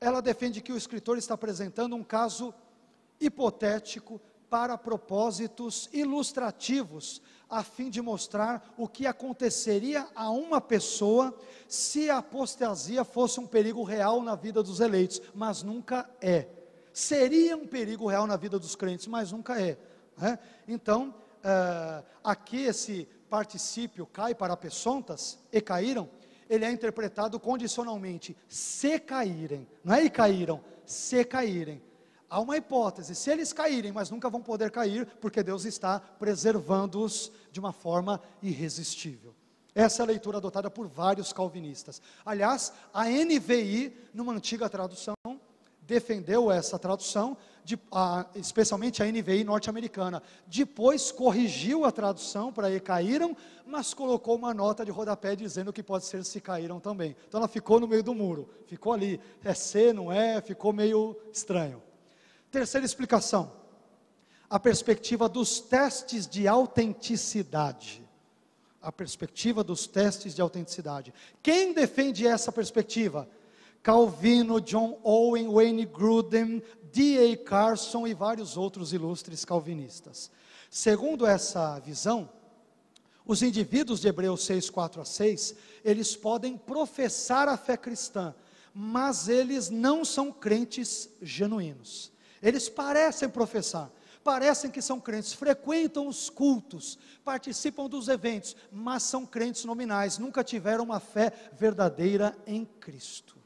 Ela defende que o escritor está apresentando um caso hipotético para propósitos ilustrativos a fim de mostrar o que aconteceria a uma pessoa se a apostasia fosse um perigo real na vida dos eleitos, mas nunca é. Seria um perigo real na vida dos crentes, mas nunca é. Né? Então, uh, aqui esse particípio cai para pessoas e caíram, ele é interpretado condicionalmente, se caírem, não é e caíram, se caírem há uma hipótese: se eles caírem, mas nunca vão poder cair, porque Deus está preservando-os de uma forma irresistível. Essa é a leitura adotada por vários calvinistas. Aliás, a NVI, numa antiga tradução, defendeu essa tradução, de, a, especialmente a NVI norte-americana. Depois corrigiu a tradução para e caíram, mas colocou uma nota de rodapé dizendo que pode ser se caíram também. Então ela ficou no meio do muro, ficou ali. É C, não é? Ficou meio estranho. Terceira explicação, a perspectiva dos testes de autenticidade. A perspectiva dos testes de autenticidade. Quem defende essa perspectiva? Calvino, John Owen, Wayne Grudem, D.A. Carson e vários outros ilustres calvinistas. Segundo essa visão, os indivíduos de Hebreus 6, 4 a 6, eles podem professar a fé cristã, mas eles não são crentes genuínos. Eles parecem professar, parecem que são crentes, frequentam os cultos, participam dos eventos, mas são crentes nominais, nunca tiveram uma fé verdadeira em Cristo.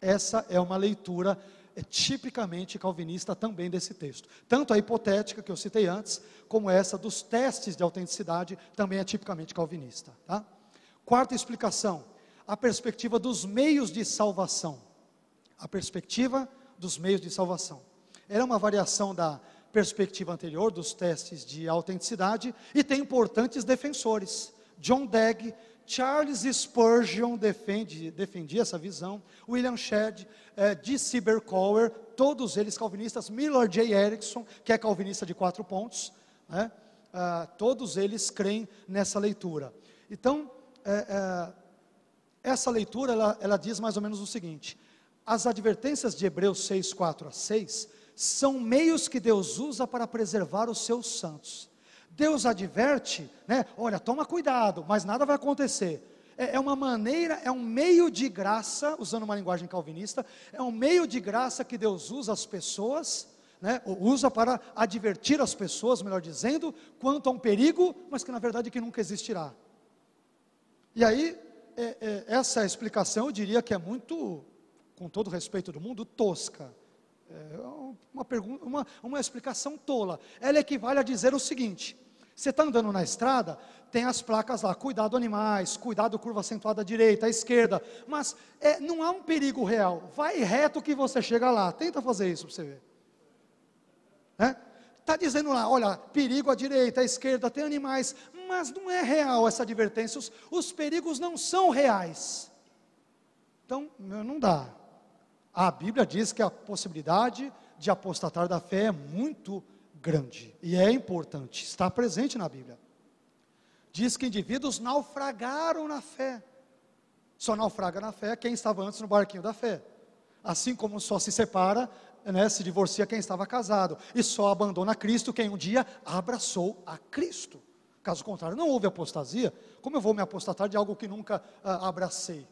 Essa é uma leitura é, tipicamente calvinista também desse texto. Tanto a hipotética que eu citei antes, como essa dos testes de autenticidade, também é tipicamente calvinista. Tá? Quarta explicação, a perspectiva dos meios de salvação. A perspectiva dos meios de salvação era uma variação da perspectiva anterior dos testes de autenticidade e tem importantes defensores. John Dagg, Charles Spurgeon defende, defendia essa visão, William Shedd, eh, D. Cibercower, todos eles calvinistas, Miller J. Erickson, que é calvinista de quatro pontos, né? Ah, todos eles creem nessa leitura. Então, eh, eh, essa leitura, ela, ela diz mais ou menos o seguinte, as advertências de Hebreus 6, 4 a 6, são meios que Deus usa para preservar os seus santos. Deus adverte, né? Olha, toma cuidado, mas nada vai acontecer. É, é uma maneira, é um meio de graça, usando uma linguagem calvinista, é um meio de graça que Deus usa as pessoas, né? Usa para advertir as pessoas, melhor dizendo, quanto a um perigo, mas que na verdade que nunca existirá. E aí, é, é, essa é explicação eu diria que é muito, com todo respeito do mundo, tosca é, é uma, pergunta, uma, uma explicação tola. Ela equivale a dizer o seguinte: você está andando na estrada, tem as placas lá, cuidado animais, cuidado curva acentuada à direita, à esquerda, mas é, não há um perigo real. Vai reto que você chega lá. Tenta fazer isso para você ver. Né? Está dizendo lá, olha, perigo à direita, à esquerda, tem animais, mas não é real essa advertência, os, os perigos não são reais. Então, não dá, a Bíblia diz que a possibilidade de apostatar da fé é muito grande e é importante, está presente na Bíblia. Diz que indivíduos naufragaram na fé. Só naufraga na fé quem estava antes no barquinho da fé. Assim como só se separa, né, se divorcia quem estava casado. E só abandona Cristo quem um dia abraçou a Cristo. Caso contrário, não houve apostasia. Como eu vou me apostatar de algo que nunca ah, abracei?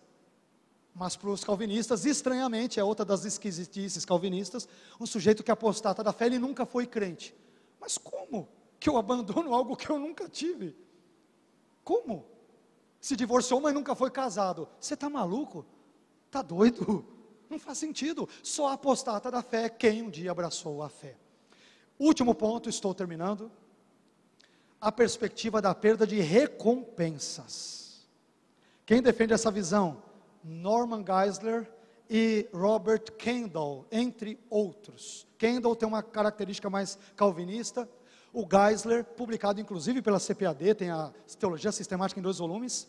Mas para os calvinistas, estranhamente, é outra das esquisitices calvinistas, um sujeito que apostata da fé, ele nunca foi crente. Mas como que eu abandono algo que eu nunca tive? Como? Se divorciou, mas nunca foi casado. Você está maluco? Está doido? Não faz sentido. Só apostata da fé é quem um dia abraçou a fé. Último ponto, estou terminando. A perspectiva da perda de recompensas. Quem defende essa visão Norman Geisler e Robert Kendall, entre outros. Kendall tem uma característica mais calvinista. O Geisler, publicado inclusive pela CPAD, tem a Teologia Sistemática em dois volumes.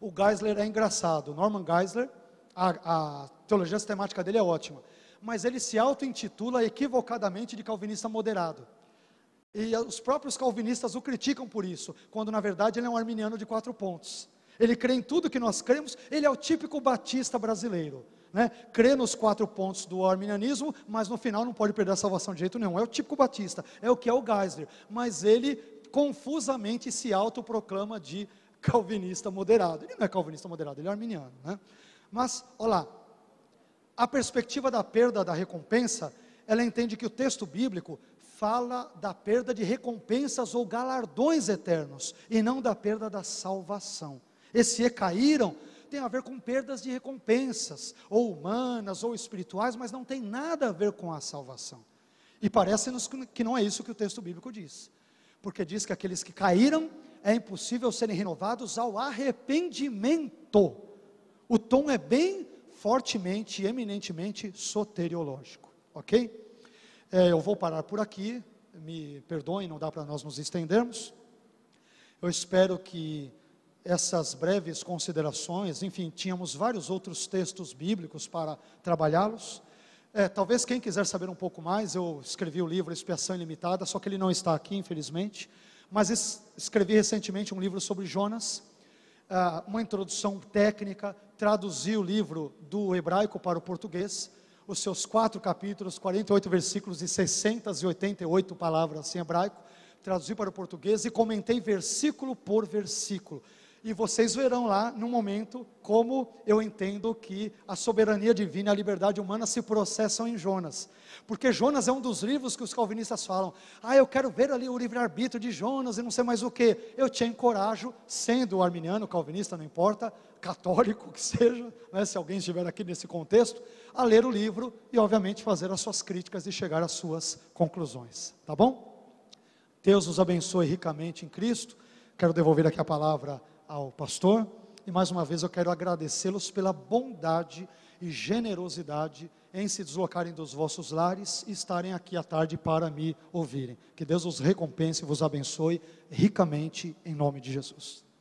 O Geisler é engraçado. Norman Geisler, a, a teologia sistemática dele é ótima. Mas ele se auto-intitula equivocadamente de calvinista moderado. E os próprios calvinistas o criticam por isso, quando na verdade ele é um arminiano de quatro pontos ele crê em tudo que nós cremos, ele é o típico batista brasileiro. Né? Crê nos quatro pontos do arminianismo, mas no final não pode perder a salvação de jeito nenhum. É o típico batista, é o que é o Geisler, mas ele confusamente se autoproclama de calvinista moderado. Ele não é calvinista moderado, ele é arminiano. Né? Mas, olha lá, a perspectiva da perda da recompensa, ela entende que o texto bíblico fala da perda de recompensas ou galardões eternos, e não da perda da salvação. Esse e caíram tem a ver com perdas de recompensas, ou humanas, ou espirituais, mas não tem nada a ver com a salvação. E parece-nos que não é isso que o texto bíblico diz, porque diz que aqueles que caíram é impossível serem renovados ao arrependimento. O tom é bem fortemente, eminentemente soteriológico, ok? É, eu vou parar por aqui, me perdoem, não dá para nós nos estendermos. Eu espero que essas breves considerações, enfim, tínhamos vários outros textos bíblicos para trabalhá-los. É, talvez quem quiser saber um pouco mais, eu escrevi o livro Expiação Ilimitada, só que ele não está aqui, infelizmente. Mas es escrevi recentemente um livro sobre Jonas, uh, uma introdução técnica, traduzi o livro do hebraico para o português, os seus quatro capítulos, 48 versículos e 688 palavras em hebraico, traduzi para o português e comentei versículo por versículo e vocês verão lá, no momento, como eu entendo que a soberania divina e a liberdade humana se processam em Jonas. Porque Jonas é um dos livros que os calvinistas falam. Ah, eu quero ver ali o livre-arbítrio de Jonas e não sei mais o que. Eu te encorajo, sendo arminiano, calvinista, não importa, católico que seja, né, se alguém estiver aqui nesse contexto, a ler o livro e, obviamente, fazer as suas críticas e chegar às suas conclusões. Tá bom? Deus nos abençoe ricamente em Cristo. Quero devolver aqui a palavra ao pastor. E mais uma vez eu quero agradecê-los pela bondade e generosidade em se deslocarem dos vossos lares e estarem aqui à tarde para me ouvirem. Que Deus os recompense e vos abençoe ricamente em nome de Jesus.